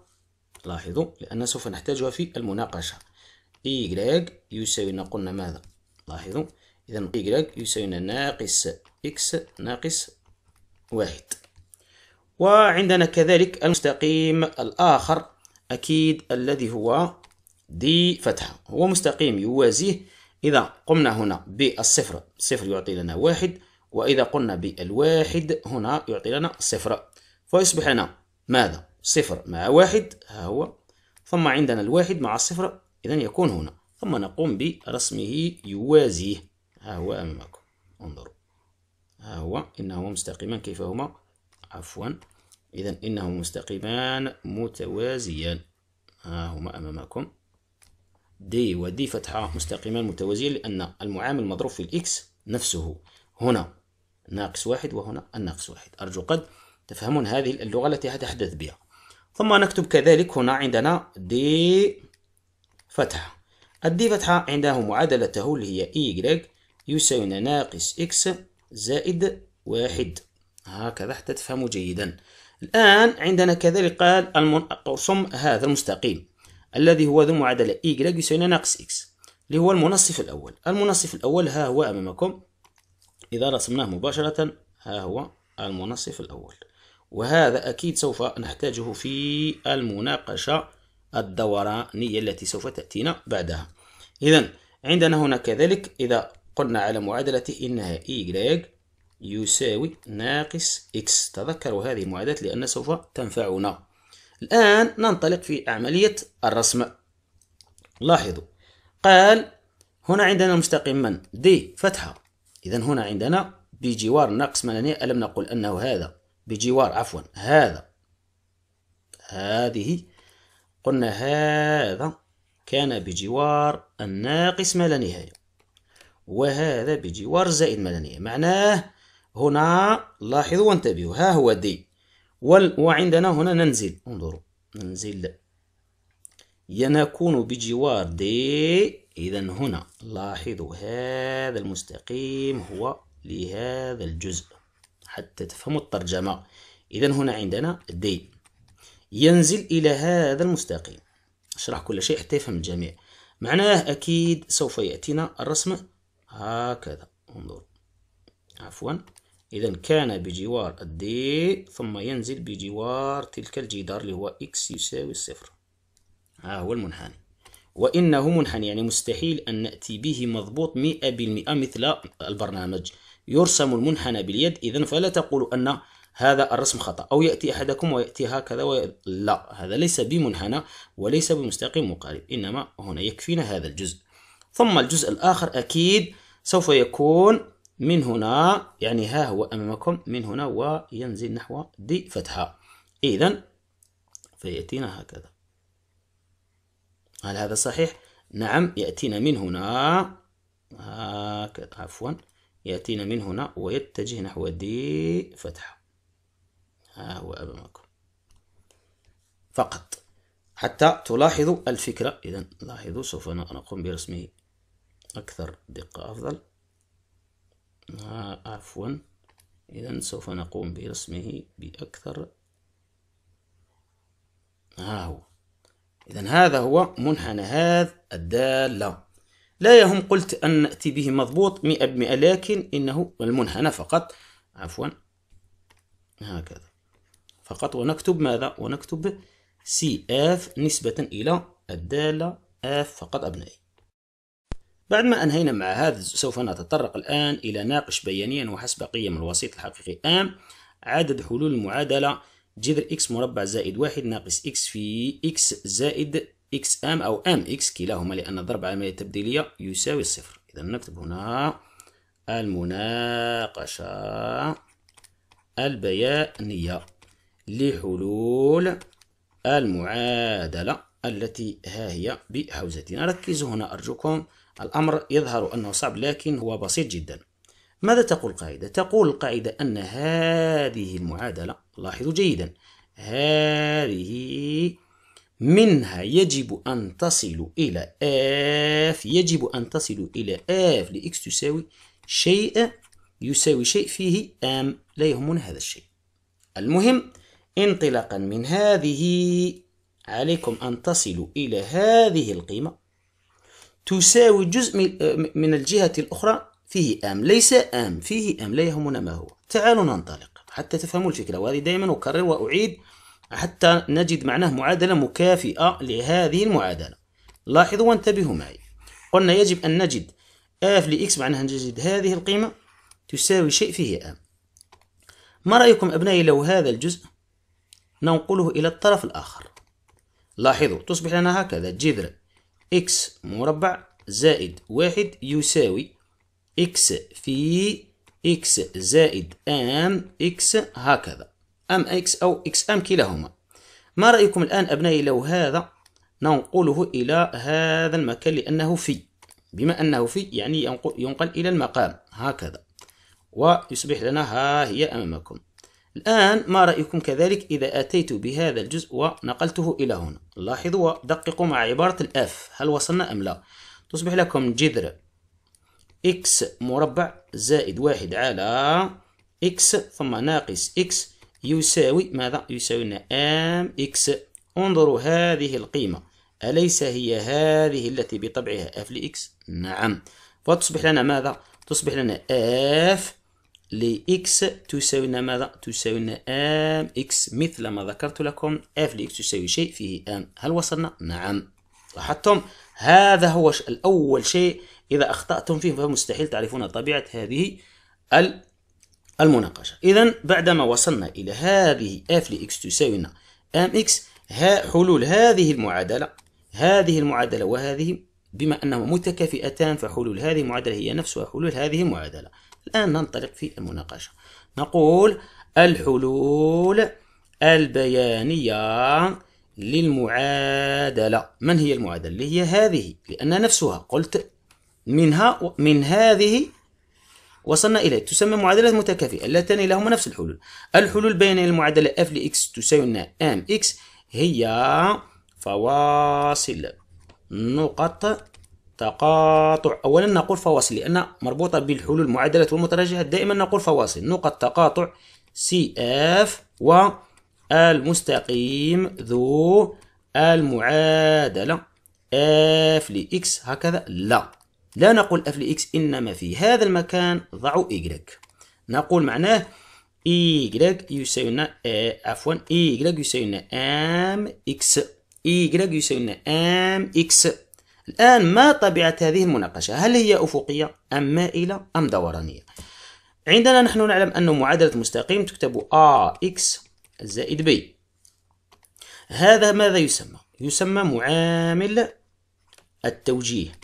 لاحظوا لأن سوف نحتاجها في المناقشة إي يساوي قلنا ماذا لاحظوا إذا إي يساوي ناقص إكس ناقص واحد وعندنا كذلك المستقيم الآخر أكيد الذي هو دي فتحة هو مستقيم يوازيه إذا قمنا هنا بالصفر صفر يعطي لنا واحد وإذا قلنا بالواحد هنا يعطي لنا صفر فيصبح لنا ماذا؟ صفر مع واحد ها هو ثم عندنا الواحد مع الصفر إذا يكون هنا ثم نقوم برسمه يوازيه ها هو أمامكم انظروا ها هو إنهما مستقيمان كيف هما عفوا إذا إنهما مستقيمان متوازيان ها هما أمامكم دي ودي فتحة مستقيمان متوازيان لأن المعامل المضروب في الإكس نفسه هنا ناقص واحد وهنا الناقص واحد أرجو قد تفهمون هذه اللغة التي أتحدث بها ثم نكتب كذلك هنا عندنا دي فتحة الدي فتحة عنده معادلته اللي هي إيجريك يساوي ناقص إكس زائد واحد هكذا حتى تفهموا جيدا الآن عندنا كذلك قال ارسم هذا المستقيم الذي هو ذو معادلة إيجريك يساوي ناقص إكس اللي هو المنصف الأول المنصف الأول ها هو أمامكم إذا رسمناه مباشرة ها هو المنصف الأول وهذا أكيد سوف نحتاجه في المناقشة الدورانية التي سوف تأتينا بعدها إذا عندنا هنا كذلك إذا قلنا على معادلته إنها y يساوي ناقص x تذكروا هذه المعادلات لأن سوف تنفعنا الآن ننطلق في عملية الرسم لاحظوا قال هنا عندنا مستقيم من دي فتحة إذا هنا عندنا بجوار ناقص ما ألم نقل أنه هذا بجوار عفوا هذا هذه قلنا هذا كان بجوار الناقص ما لا نهاية وهذا بجوار الزائد ما لا نهاية معناه هنا لاحظوا وانتبهوا ها هو دي وعندنا هنا ننزل انظروا ننزل ينكون بجوار دي إذا هنا لاحظوا هذا المستقيم هو لهذا الجزء حتى تفهموا الترجمة إذا هنا عندنا دي ينزل إلى هذا المستقيم أشرح كل شيء حتى يفهم الجميع معناه أكيد سوف يأتينا الرسم هكذا انظر عفوا إذا كان بجوار الدي ثم ينزل بجوار تلك الجدار اللي هو إكس يساوي الصفر ها هو المنحني وإنه منحني يعني مستحيل أن نأتي به مضبوط مئة بالمئة مثل البرنامج يرسم المنحنى باليد إذا فلا تقول أن هذا الرسم خطأ أو يأتي أحدكم ويأتي هكذا وي... لا هذا ليس بمنحنى وليس بمستقيم مقارب إنما هنا يكفينا هذا الجزء ثم الجزء الآخر أكيد سوف يكون من هنا يعني ها هو أمامكم من هنا وينزل نحو دي فتحة إذا فيأتينا هكذا هل هذا صحيح؟ نعم يأتينا من هنا هكذا عفوا يأتينا من هنا ويتجه نحو دي فتحة ها هو أمامكم فقط حتى تلاحظوا الفكرة إذا لاحظوا سوف نقوم برسمه أكثر دقة أفضل عفوا إذا سوف نقوم برسمه بأكثر ها هو إذا هذا هو منحنى هذا الدالة لا يهم قلت أن نأتي به مضبوط مئة بمئة لكن إنه المنهنة فقط عفوا هكذا فقط ونكتب ماذا ونكتب سي اف نسبة إلى الدالة اف فقط أبنائي بعد ما أنهينا مع هذا سوف نتطرق الآن إلى ناقش بيانيا وحسب قيم الوسيط الحقيقي ام عدد حلول المعادلة جذر x مربع زائد واحد ناقص x في x زائد اكس ام أو ام اكس كلاهما لأن ضرب عملية تبديلية يساوي الصفر إذا نكتب هنا المناقشة البيانية لحلول المعادلة التي ها هي بحوزتنا ركزوا هنا أرجوكم الأمر يظهر أنه صعب لكن هو بسيط جدا ماذا تقول القاعدة؟ تقول القاعدة أن هذه المعادلة لاحظوا جيدا هذه منها يجب أن تصل إلى F يجب أن تصل إلى F لإكس تساوي شيء يساوي شيء فيه أم لا يهمنا هذا الشيء المهم انطلاقا من هذه عليكم أن تصلوا إلى هذه القيمة تساوي جزء من الجهة الأخرى فيه أم ليس أم فيه أم لا يهمنا ما هو تعالوا ننطلق حتى تفهموا الفكرة وهذه دائما أكرر وأعيد حتى نجد معناه معادلة مكافئة لهذه المعادلة لاحظوا وانتبهوا معي قلنا يجب أن نجد f لx معناها نجد هذه القيمة تساوي شيء فيه m ما رأيكم أبنائي لو هذا الجزء ننقله إلى الطرف الآخر لاحظوا تصبح لنا هكذا جذر x مربع زائد واحد يساوي x في x زائد m x هكذا أم إكس أو إكس أم كلاهما ما رأيكم الآن أبنائي لو هذا ننقله إلى هذا المكان لأنه في بما أنه في يعني ينقل إلى المقام هكذا ويصبح لنا ها هي أمامكم الآن ما رأيكم كذلك إذا أتيت بهذا الجزء ونقلته إلى هنا لاحظوا ودققوا مع عبارة الأف هل وصلنا أم لا تصبح لكم جذر اكس مربع زائد واحد على اكس ثم ناقص اكس يساوي ماذا يساوي لنا ام اكس انظروا هذه القيمة أليس هي هذه التي بطبعها اف لإكس نعم فتصبح لنا ماذا تصبح لنا اف لإكس تساوي لنا ماذا تساوي لنا ام اكس مثل ما ذكرت لكم اف لإكس تساوي شيء فيه ام هل وصلنا نعم لاحظتم هذا هو الأول شيء إذا أخطأتم فيه فمستحيل تعرفون طبيعة هذه المناقشة إذا بعدما وصلنا إلى هذه f لx تساوي mx ها حلول هذه المعادلة هذه المعادلة وهذه بما أنهما متكافئتان فحلول هذه المعادلة هي نفسها حلول هذه المعادلة الآن ننطلق في المناقشة نقول الحلول البيانية للمعادلة من هي المعادلة؟ اللي هي هذه لأن نفسها قلت منها من هذه وصلنا إليه تسمى معادلة متكافئة اللتان لهما نفس الحلول الحلول بين المعادلة f لx تساوي ام x هي فواصل نقط تقاطع أولا نقول فواصل لأن مربوطة بالحلول معادلة والمترجحات دائما نقول فواصل نقط تقاطع CF والمستقيم ذو المعادلة F لإكس هكذا لا لا نقول اف لإكس إنما في هذا المكان ضعوا إيكغيك نقول معناه إيكغيك يساوي لنا عفوا إيكغيك يساوي لنا أم إكس إيكغيك يساوي لنا أم إكس الآن ما طبيعة هذه المناقشة هل هي أفقية أم مائلة أم دورانية عندنا نحن نعلم أن معادلة مستقيم تكتب إكس زائد B هذا ماذا يسمى؟ يسمى معامل التوجيه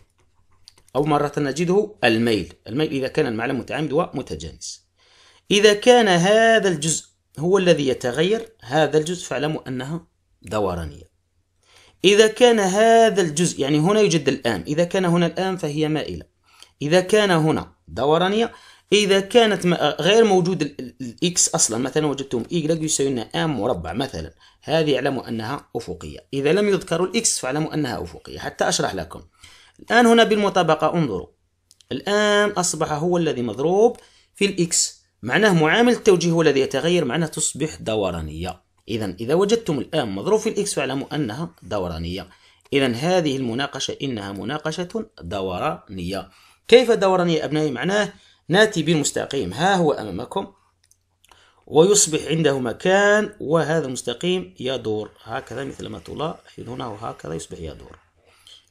أو مرة نجده الميل الميل إذا كان المعلم متعمد ومتجانس إذا كان هذا الجزء هو الذي يتغير هذا الجزء فاعلموا أنها دورانية إذا كان هذا الجزء يعني هنا يوجد الآن إذا كان هنا الآن فهي مائلة إذا كان هنا دورانية إذا كانت غير موجود الإكس أصلا مثلا وجدتم إي يساوي لنا أم مربع مثلا هذه اعلموا أنها أفقية إذا لم يذكروا الإكس فاعلموا أنها أفقية حتى أشرح لكم الآن هنا بالمطابقة انظروا الآن أصبح هو الذي مضروب في الإكس معناه معامل التوجيه هو الذي يتغير معناه تصبح دورانية إذا إذا وجدتم الآن مضروب في الإكس فاعلموا أنها دورانية إذا هذه المناقشة إنها مناقشة دورانية كيف دورانية أبنائي معناه ناتي بالمستقيم ها هو أمامكم ويصبح عنده مكان وهذا المستقيم يدور هكذا مثل ما تلاحظون هكذا يصبح يدور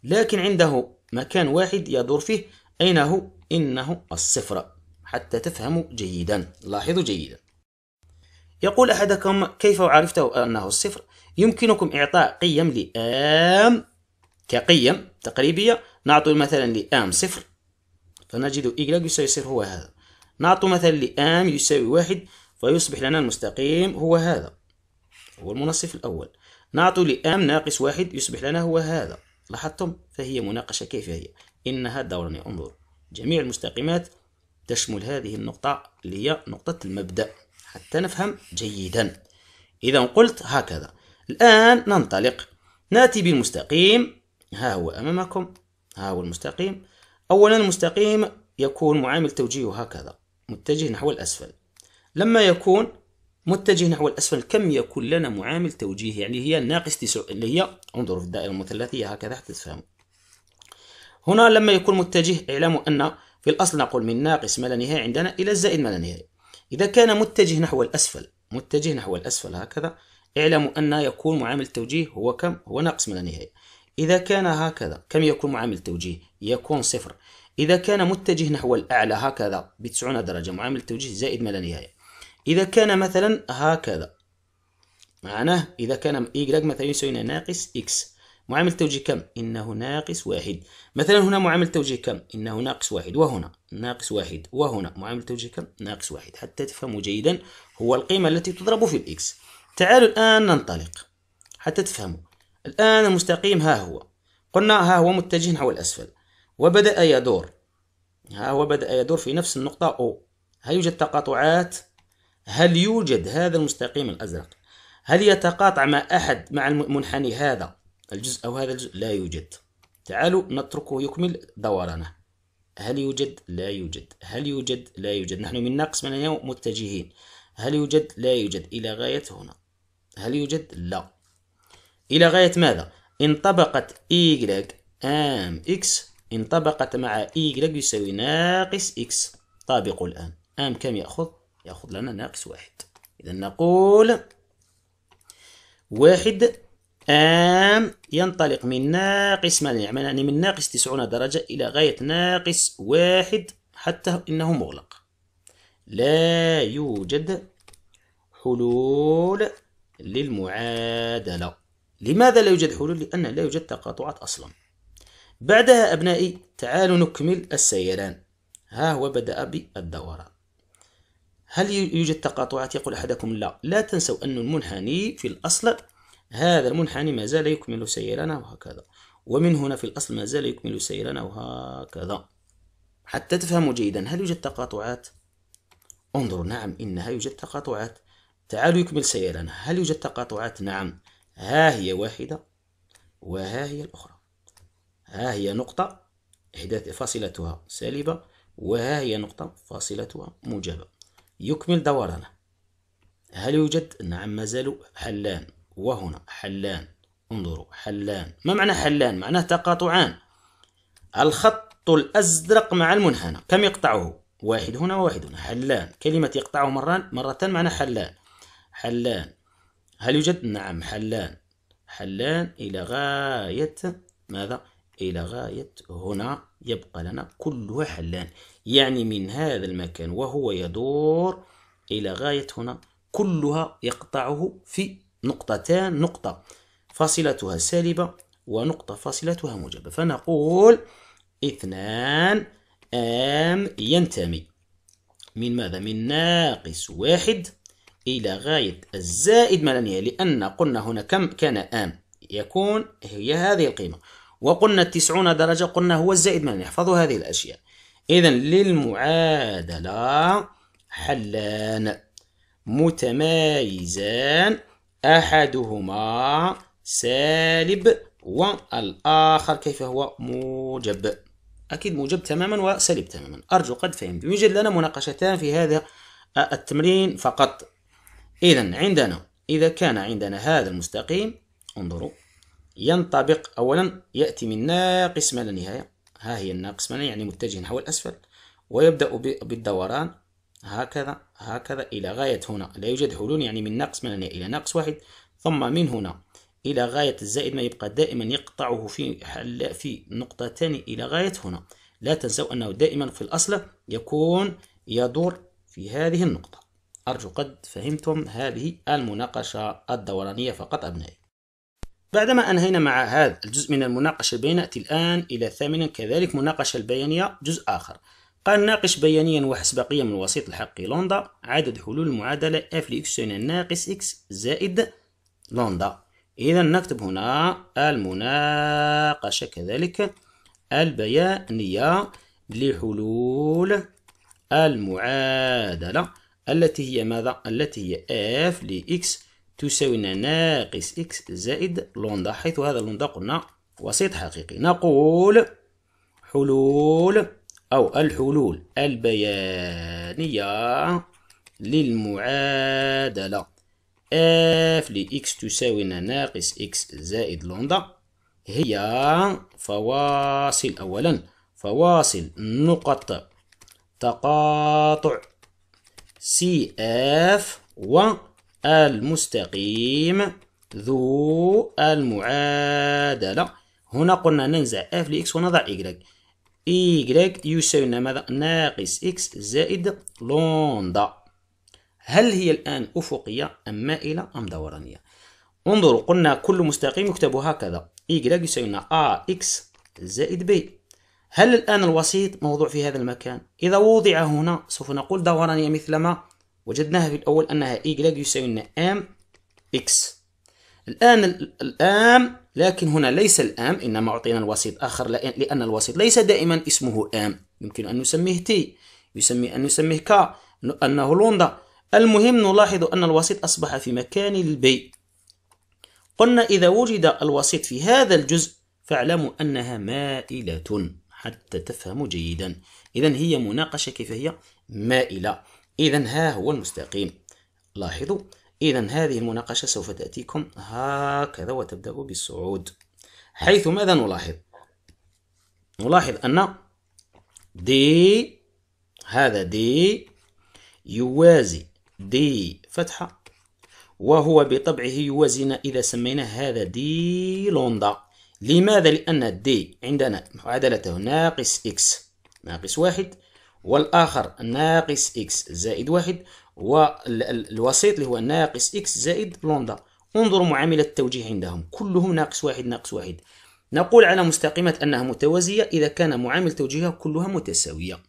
لكن عنده مكان واحد يدور فيه أين هو؟ إنه الصفر حتى تفهموا جيدا لاحظوا جيدا يقول أحدكم كيف عرفته أنه الصفر؟ يمكنكم إعطاء قيم لآم كقيم تقريبية نعطي مثلا لآم صفر فنجد إيجلاج يساوي صفر هو هذا نعطي مثلا لآم يساوي واحد فيصبح لنا المستقيم هو هذا هو المنصف الأول نعطي لآم ناقص واحد يصبح لنا هو هذا لاحظتم فهي مناقشة كيفية إنها دورني انظر جميع المستقيمات تشمل هذه النقطة اللي هي نقطة المبدأ حتى نفهم جيدا إذا قلت هكذا الآن ننطلق نأتي بالمستقيم ها هو أمامكم ها هو المستقيم أولا المستقيم يكون معامل توجيهه هكذا متجه نحو الأسفل لما يكون متجه نحو الأسفل كم يكون لنا معامل توجيهي يعني هي ناقص 9 اللي هي انظروا في الدائرة المثلثية هكذا حتى تفهموا هنا لما يكون متجه اعلموا أن في الأصل نقول من ناقص ما لا نهاية عندنا إلى الزائد ما لا نهاية إذا كان متجه نحو الأسفل متجه نحو الأسفل هكذا اعلموا أن يكون معامل التوجيه هو كم هو ناقص ما لا نهاية إذا كان هكذا كم يكون معامل التوجيه يكون صفر إذا كان متجه نحو الأعلى هكذا بتسعون درجة معامل التوجيه زائد ما لا نهاية إذا كان مثلا هكذا معناه إذا كان y مثلا يساوي ناقص x معامل توجيه كم؟ إنه ناقص واحد مثلا هنا معامل توجيه كم؟ إنه ناقص واحد وهنا ناقص واحد وهنا معامل توجيه كم؟ ناقص واحد حتى تفهموا جيدا هو القيمة التي تضرب في الإكس تعالوا الآن ننطلق حتى تفهموا الآن المستقيم ها هو قلنا ها هو متجه نحو الأسفل وبدأ يدور ها هو بدأ يدور في نفس النقطة O هل يوجد تقاطعات هل يوجد هذا المستقيم الأزرق هل يتقاطع مع أحد مع المنحني هذا الجزء أو هذا الجزء لا يوجد تعالوا نتركه يكمل دورانه هل يوجد لا يوجد هل يوجد لا يوجد نحن من ناقص من اليوم متجهين هل يوجد لا يوجد إلى غاية هنا هل يوجد لا إلى غاية ماذا انطبقت y آم x انطبقت مع y يساوي ناقص x طابق الآن آم كم يأخذ يأخذ لنا ناقص واحد إذا نقول واحد آم ينطلق من ناقص ماذا يعني من ناقص تسعون درجة إلى غاية ناقص واحد حتى إنه مغلق لا يوجد حلول للمعادلة لماذا لا يوجد حلول؟ لأن لا يوجد تقاطعات أصلا بعدها أبنائي تعالوا نكمل السيران ها هو بدأ بالدوران هل يوجد تقاطعات يقول أحدكم لا لا تنسوا أن المنحني في الأصل هذا المنحني ما زال يكمل سيرنا وهكذا ومن هنا في الأصل ما زال يكمل سيرنا وهكذا حتى تفهموا جيدا هل يوجد تقاطعات انظروا نعم إنها يوجد تقاطعات تعالوا يكمل سيرنا هل يوجد تقاطعات نعم ها هي واحدة وها هي الأخرى ها هي نقطة إحداث فاصلتها سالبة وها هي نقطة فاصلتها موجبة يكمل دورانه هل يوجد نعم ما زالوا حلان وهنا حلان انظروا حلان ما معنى حلان معناه تقاطعان الخط الأزرق مع المنحنى كم يقطعه واحد هنا وواحد هنا حلان كلمة يقطعه مران مرتان معنى حلان حلان هل يوجد نعم حلان حلان إلى غاية ماذا إلى غاية هنا يبقى لنا كلها حلان يعني من هذا المكان وهو يدور إلى غاية هنا كلها يقطعه في نقطتان نقطة فاصلتها سالبة ونقطة فاصلتها موجبة فنقول اثنان آم ينتمي من ماذا؟ من ناقص واحد إلى غاية الزائد ما لا نهاية لأن قلنا هنا كم كان آم يكون هي هذه القيمة وقلنا التسعون درجة قلنا هو الزائد ما نحفظ هذه الأشياء إذا للمعادلة حلان متمايزان أحدهما سالب والآخر كيف هو موجب أكيد موجب تماما وسالب تماما أرجو قد فهمت يوجد لنا مناقشتان في هذا التمرين فقط إذا عندنا إذا كان عندنا هذا المستقيم انظروا ينطبق أولا يأتي من ناقص ما لا نهاية ها هي الناقص من يعني متجه نحو الأسفل ويبدأ بالدوران هكذا هكذا إلى غاية هنا لا يوجد حلول يعني من ناقص من إلى ناقص واحد ثم من هنا إلى غاية الزائد ما يبقى دائما يقطعه في حل في نقطتان إلى غاية هنا لا تنسوا أنه دائما في الأصل يكون يدور في هذه النقطة أرجو قد فهمتم هذه المناقشة الدورانية فقط أبنائي بعدما أنهينا مع هذا الجزء من المناقشة البيانية نأتي الآن إلى ثامنا كذلك مناقشة البيانية جزء آخر قال ناقش بيانيا وحسب من الوسيط الحقي لندا عدد حلول المعادلة f لx ناقص x زائد لندا إذا نكتب هنا المناقشة كذلك البيانية لحلول المعادلة التي هي ماذا؟ التي هي f لx تساوي ناقص إكس زائد لوندا حيث هذا لوندا قلنا وسيط حقيقي نقول حلول أو الحلول البيانية للمعادلة اف لإكس تساوي ناقص إكس زائد لوندا هي فواصل أولا فواصل نقط تقاطع سي اف و المستقيم ذو المعادلة هنا قلنا ننزع اف لإكس ونضع إيكغيك إيكغيك يساوي لنا ماذا ناقص إكس زائد لوندا هل هي الآن أفقية أم مائلة أم دورانية انظروا قلنا كل مستقيم يكتب هكذا إيكغيك يساوي لنا أ إكس زائد بي هل الآن الوسيط موضوع في هذا المكان إذا وضع هنا سوف نقول دورانية مثلما وجدناها في الأول أنها إيجلاج يساوي لنا أم إكس الآن الآم لكن هنا ليس الآم إنما أعطينا الوسيط آخر لأن الوسيط ليس دائما اسمه آم يمكن أن نسميه تي يسمي أن نسميه كا أنه لوندا المهم نلاحظ أن الوسيط أصبح في مكان البي قلنا إذا وجد الوسيط في هذا الجزء فاعلموا أنها مائلة حتى تفهموا جيدا إذا هي مناقشة كيف هي مائلة إذا ها هو المستقيم لاحظوا إذا هذه المناقشة سوف تأتيكم هكذا وتبدأ بالصعود حيث ماذا نلاحظ؟ نلاحظ أن دي هذا دي يوازي دي فتحة وهو بطبعه يوازينا إذا سمينا هذا دي لوندا لماذا؟ لأن دي عندنا معادلته ناقص إكس ناقص واحد والآخر ناقص إكس زائد واحد والوسيط اللي هو ناقص إكس زائد لوندا انظروا معاملة التوجيه عندهم كلهم ناقص واحد ناقص واحد نقول على مستقيمات أنها متوازية إذا كان معامل توجيهها كلها متساوية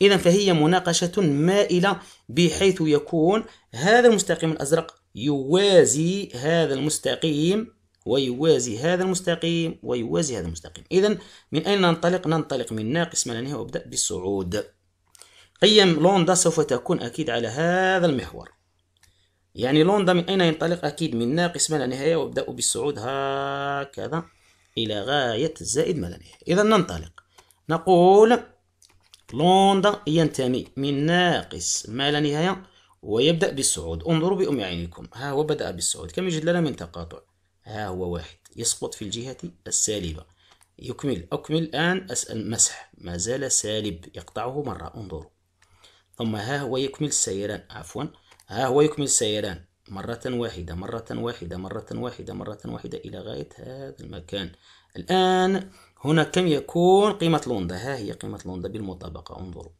إذا فهي مناقشة مائلة بحيث يكون هذا المستقيم الأزرق يوازي هذا المستقيم ويوازي هذا المستقيم ويوازي هذا المستقيم إذا من أين ننطلق؟ ننطلق من ناقص ما لا نهاية وأبدأ بالصعود قيم لوندا سوف تكون أكيد على هذا المحور يعني لوندا من أين ينطلق أكيد من ناقص ما لا نهاية وابدأ بالصعود هكذا إلى غاية الزائد ما لا نهاية إذا ننطلق نقول لوندا ينتمي من ناقص ما لا نهاية ويبدأ بالصعود انظروا بأم عينكم ها هو بدأ بالصعود كم يوجد لنا من تقاطع ها هو واحد يسقط في الجهة السالبة يكمل أكمل الآن المسح ما زال سالب يقطعه مرة انظروا ثم ها هو يكمل السيران عفوا ها هو يكمل السيران مرة واحدة مرة واحدة مرة واحدة مرة واحدة إلى غاية هذا المكان الآن هنا كم يكون قيمة لوندا ها هي قيمة لوندا بالمطابقة انظروا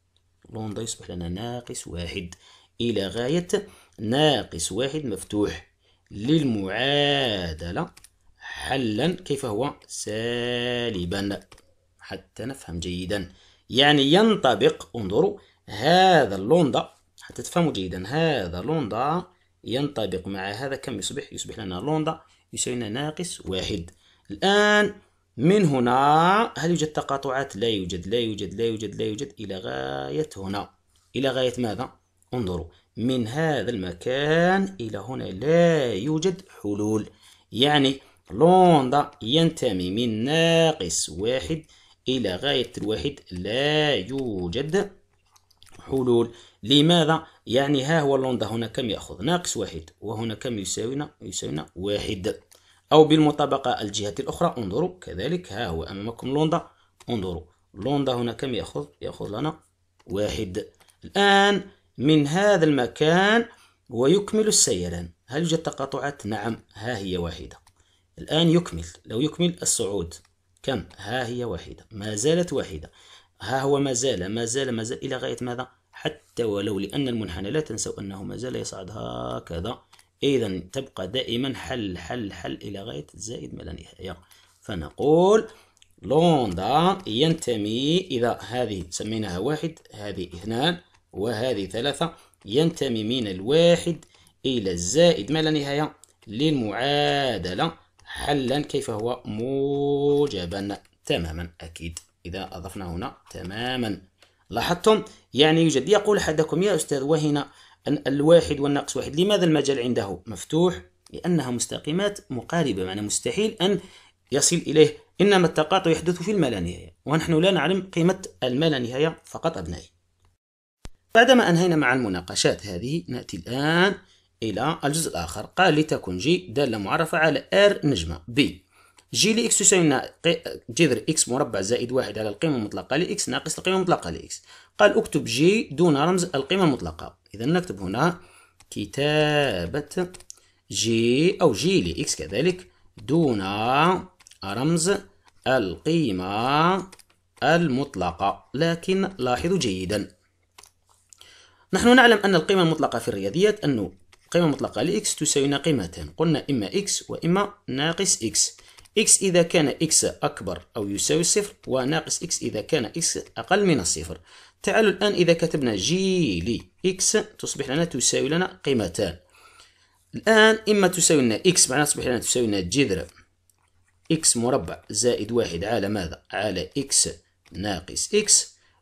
لوندا يصبح لنا ناقص واحد إلى غاية ناقص واحد مفتوح للمعادلة حلا كيف هو سالبا حتى نفهم جيدا يعني ينطبق انظروا هذا اللوندا حتى تفهموا جيدا هذا لوندا ينطبق مع هذا كم يصبح يصبح لنا لوندا يساوي لنا ناقص واحد الآن من هنا هل يوجد تقاطعات لا يوجد لا يوجد لا يوجد لا يوجد إلى غاية هنا إلى غاية ماذا انظروا من هذا المكان إلى هنا لا يوجد حلول يعني لوندا ينتمي من ناقص واحد إلى غاية الواحد لا يوجد حلول لماذا؟ يعني ها هو اللوندا هنا كم يأخذ ناقص واحد وهنا كم يساوينا يساوينا واحد أو بالمطابقة الجهة الأخرى انظروا كذلك ها هو أمامكم لوندا انظروا لوندا هنا كم يأخذ يأخذ لنا واحد الآن من هذا المكان ويكمل السيران هل يوجد تقاطعات؟ نعم ها هي واحدة الآن يكمل لو يكمل الصعود كم؟ ها هي واحدة ما زالت واحدة ها هو ما زال ما زال ما زال إلى غاية ماذا حتى ولو لأن المنحنى لا تنسوا أنه ما زال يصعد هكذا إذا تبقى دائما حل حل حل إلى غاية زائد ما لا نهاية فنقول لوندا ينتمي إذا هذه سميناها واحد هذه اثنان وهذه ثلاثة ينتمي من الواحد إلى الزائد ما لا نهاية للمعادلة حلا كيف هو موجبا تماما أكيد إذا أضفنا هنا تماما لاحظتم يعني يوجد يقول أحدكم يا أستاذ وهنا أن الواحد والناقص واحد لماذا المجال عنده مفتوح لأنها مستقيمات مقاربة معنى مستحيل أن يصل إليه إنما التقاطع يحدث في المالانهاية ونحن لا نعلم قيمة المالانهاية فقط أبنائي بعدما أنهينا مع المناقشات هذه نأتي الآن إلى الجزء الآخر قال لتكن جي دالة معرفة على R نجمة B جي لإكس تساوي جذر إكس مربع زائد واحد على القيمة المطلقة لإكس ناقص القيمة المطلقة لإكس قال اكتب جي دون رمز القيمة المطلقة إذا نكتب هنا كتابة جي أو جي لإكس كذلك دون رمز القيمة المطلقة لكن لاحظوا جيدا نحن نعلم أن القيمة المطلقة في الرياضيات أنه القيمة المطلقة لإكس تساوي قيمتان قلنا إما إكس وإما ناقص إكس x إذا كان x أكبر أو يساوي الصفر وناقص x إذا كان x أقل من الصفر تعالوا الآن إذا كتبنا g ل x تصبح لنا تساوي لنا قيمتان الآن إما تساوي لنا x معناها تصبح لنا تساوي لنا جذر x مربع زائد واحد على ماذا؟ على x ناقص x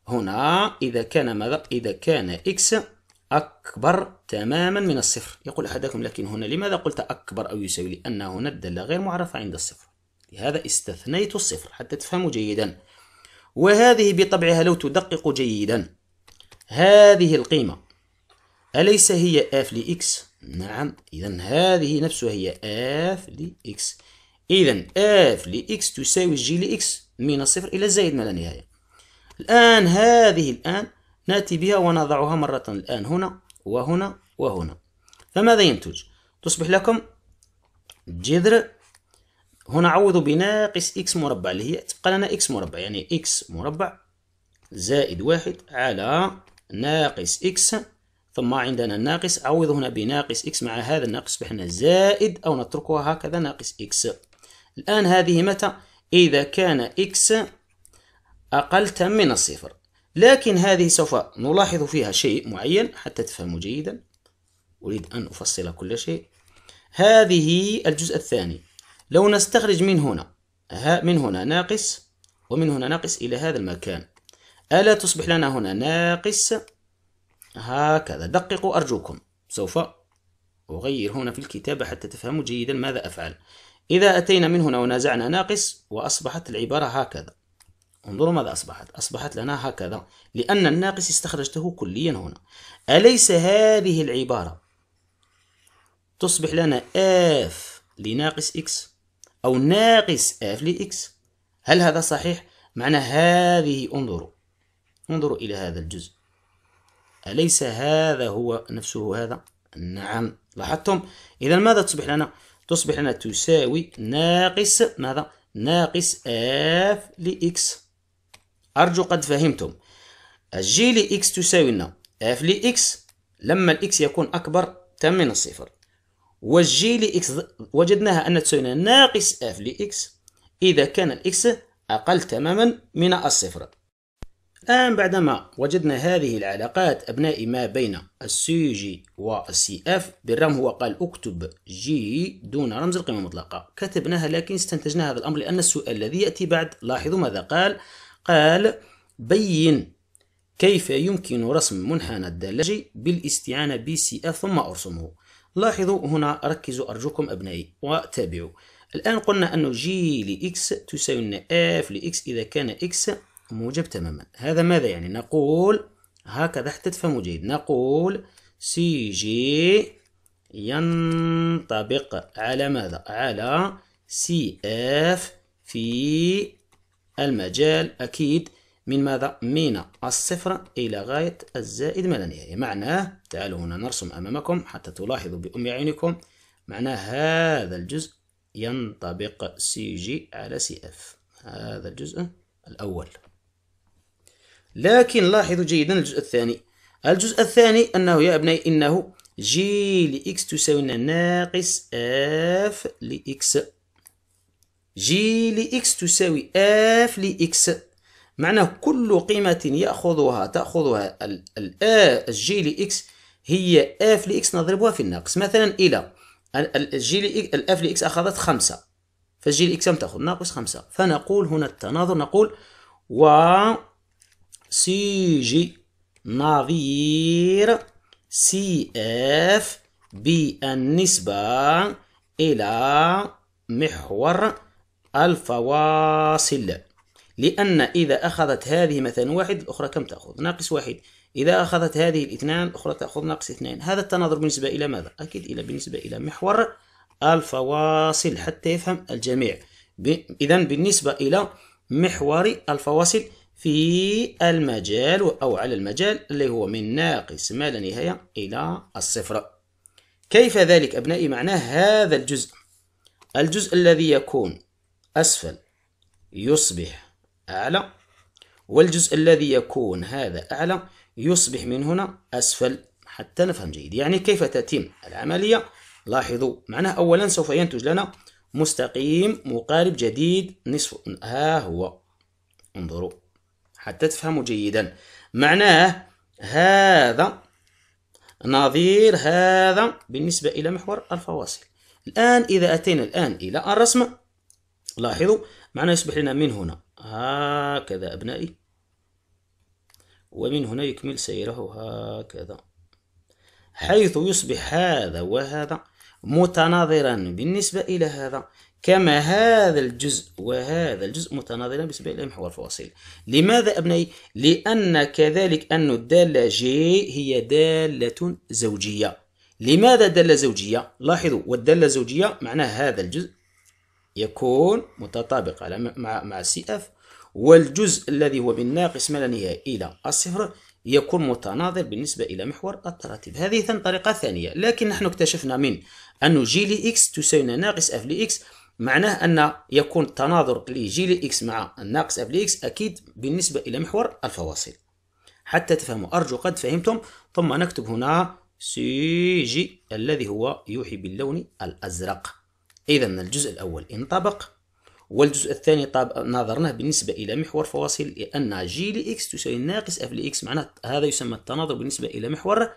هنا إذا كان ماذا؟ إذا كان x أكبر تماما من الصفر يقول أحدكم لكن هنا لماذا قلت أكبر أو يساوي لأن هنا الدالة غير معرفة عند الصفر لهذا استثنيت الصفر حتى تفهموا جيدا وهذه بطبعها لو تدققوا جيدا هذه القيمة أليس هي f لx؟ نعم إذا هذه نفسها هي f لx إذا f لx تساوي g لx من الصفر إلى الزائد ما لا نهاية الآن هذه الآن نأتي بها ونضعها مرة الآن هنا وهنا وهنا فماذا ينتج؟ تصبح لكم جذر هنا عوضوا بناقص إكس مربع اللي هي تبقى لنا إكس مربع يعني إكس مربع زائد واحد على ناقص إكس ثم عندنا الناقص عوض هنا بناقص إكس مع هذا الناقص بحنا زائد أو نتركها هكذا ناقص إكس الآن هذه متى إذا كان إكس أقل من الصفر لكن هذه سوف نلاحظ فيها شيء معين حتى تفهموا جيدا أريد أن أفصل كل شيء هذه الجزء الثاني لو نستخرج من هنا من هنا ناقص ومن هنا ناقص إلى هذا المكان ألا تصبح لنا هنا ناقص هكذا دققوا أرجوكم سوف أغير هنا في الكتابة حتى تفهموا جيدا ماذا أفعل إذا أتينا من هنا ونازعنا ناقص وأصبحت العبارة هكذا انظروا ماذا أصبحت أصبحت لنا هكذا لأن الناقص استخرجته كليا هنا أليس هذه العبارة تصبح لنا f لناقص x أو ناقص f لx هل هذا صحيح؟ معنى هذه انظروا انظروا إلى هذا الجزء أليس هذا هو نفسه هذا؟ نعم لاحظتم إذا ماذا تصبح لنا؟ تصبح لنا تساوي ناقص ماذا؟ ناقص f لx أرجو قد فهمتم الجي لإكس تساوي لنا f لإكس لما الإكس يكون أكبر تم من الصفر وجي لإكس وجدناها أن تساوي ناقص اف لإكس إذا كان الإكس أقل تماما من الصفر الآن بعدما وجدنا هذه العلاقات أبنائي ما بين السي جي والسي اف بالرغم هو قال اكتب جي دون رمز القيمة المطلقة كتبناها لكن استنتجنا هذا الأمر لأن السؤال الذي يأتي بعد لاحظوا ماذا قال قال بين كيف يمكن رسم منحنى الدالجي بالاستعانة بسي اف ثم أرسمه لاحظوا هنا ركزوا أرجوكم أبنائي وتابعوا الآن قلنا أنه جي لإكس تساوي إف لإكس إذا كان إكس موجب تماما هذا ماذا يعني نقول هكذا حتى تفهموا جيد نقول سي جي ينطبق على ماذا على سي اف في المجال أكيد من ماذا؟ من الصفر إلى غاية الزائد ما لا نهاية معناه تعالوا هنا نرسم أمامكم حتى تلاحظوا بأم عينكم معناه هذا الجزء ينطبق سي جي على سي اف هذا الجزء الأول لكن لاحظوا جيدا الجزء الثاني الجزء الثاني أنه يا أبني إنه جي لإكس تساوي ناقص اف لإكس جي لإكس تساوي اف لإكس معناه كل قيمة يأخذها تأخذها الآ الجي إكس هي اف لإكس نضربها في الناقص مثلا إلى الجي الآف لإكس أخذت خمسة فالجي لإكس لم تأخذ ناقص خمسة فنقول هنا التناظر نقول و سي جي نظير سي اف بالنسبة إلى محور الفواصل لأن إذا أخذت هذه مثلا واحد الأخرى كم تأخذ؟ ناقص واحد إذا أخذت هذه الاثنان الأخرى تأخذ ناقص اثنين هذا التناظر بالنسبة إلى ماذا؟ أكيد إلى بالنسبة إلى محور الفواصل حتى يفهم الجميع إذا بالنسبة إلى محور الفواصل في المجال أو على المجال اللي هو من ناقص ما لا نهاية إلى الصفر كيف ذلك أبنائي معناه هذا الجزء الجزء الذي يكون أسفل يصبح أعلى والجزء الذي يكون هذا أعلى يصبح من هنا أسفل حتى نفهم جيد يعني كيف تتم العملية لاحظوا معناه أولا سوف ينتج لنا مستقيم مقارب جديد نصف ها هو انظروا حتى تفهموا جيدا معناه هذا نظير هذا بالنسبة إلى محور الفواصل الآن إذا أتينا الآن إلى الرسم لاحظوا معناه يصبح لنا من هنا هكذا أبنائي ومن هنا يكمل سيره هكذا حيث يصبح هذا وهذا متناظرا بالنسبة إلى هذا كما هذا الجزء وهذا الجزء متناظران بالنسبة إلى محور الفواصل لماذا أبنائي؟ لأن كذلك أن الدالة جي هي دالة زوجية لماذا دالة زوجية؟ لاحظوا والدالة الزوجية معناها هذا الجزء يكون متطابق على مع مع سي اف والجزء الذي هو من ناقص ما لا نهاية إلى الصفر يكون متناظر بالنسبة إلى محور التراتيب هذه طريقة ثانية لكن نحن اكتشفنا من أن جي لي إكس تساوي ناقص اف لي إكس معناه أن يكون التناظر لجي لي إكس مع ناقص اف لي إكس أكيد بالنسبة إلى محور الفواصل حتى تفهموا أرجو قد فهمتم ثم نكتب هنا سي جي الذي هو يوحي باللون الأزرق إذا الجزء الأول انطبق والجزء الثاني طاب نظرناه بالنسبة إلى محور فواصل لأن جي لإكس تساوي ناقص اف لإكس معناه هذا يسمى التناظر بالنسبة إلى محور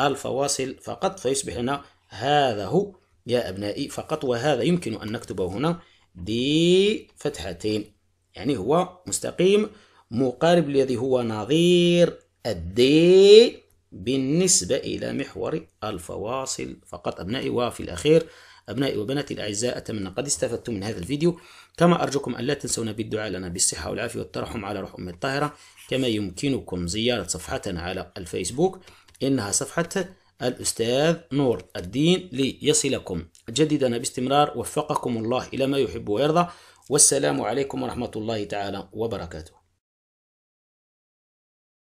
الفواصل فقط فيصبح هنا هذا هو يا أبنائي فقط وهذا يمكن أن نكتبه هنا بفتحتين يعني هو مستقيم مقارب الذي هو نظير الدي بالنسبة إلى محور الفواصل فقط أبنائي وفي الأخير أبنائي وبناتي الأعزاء أتمنى قد استفدتم من هذا الفيديو كما أرجوكم أن لا تنسونا بالدعاء لنا بالصحة والعافية والترحم على روح أم الطاهرة كما يمكنكم زيارة صفحتنا على الفيسبوك إنها صفحة الأستاذ نور الدين ليصلكم جديدنا باستمرار وفقكم الله إلى ما يحب ويرضى والسلام عليكم ورحمة الله تعالى وبركاته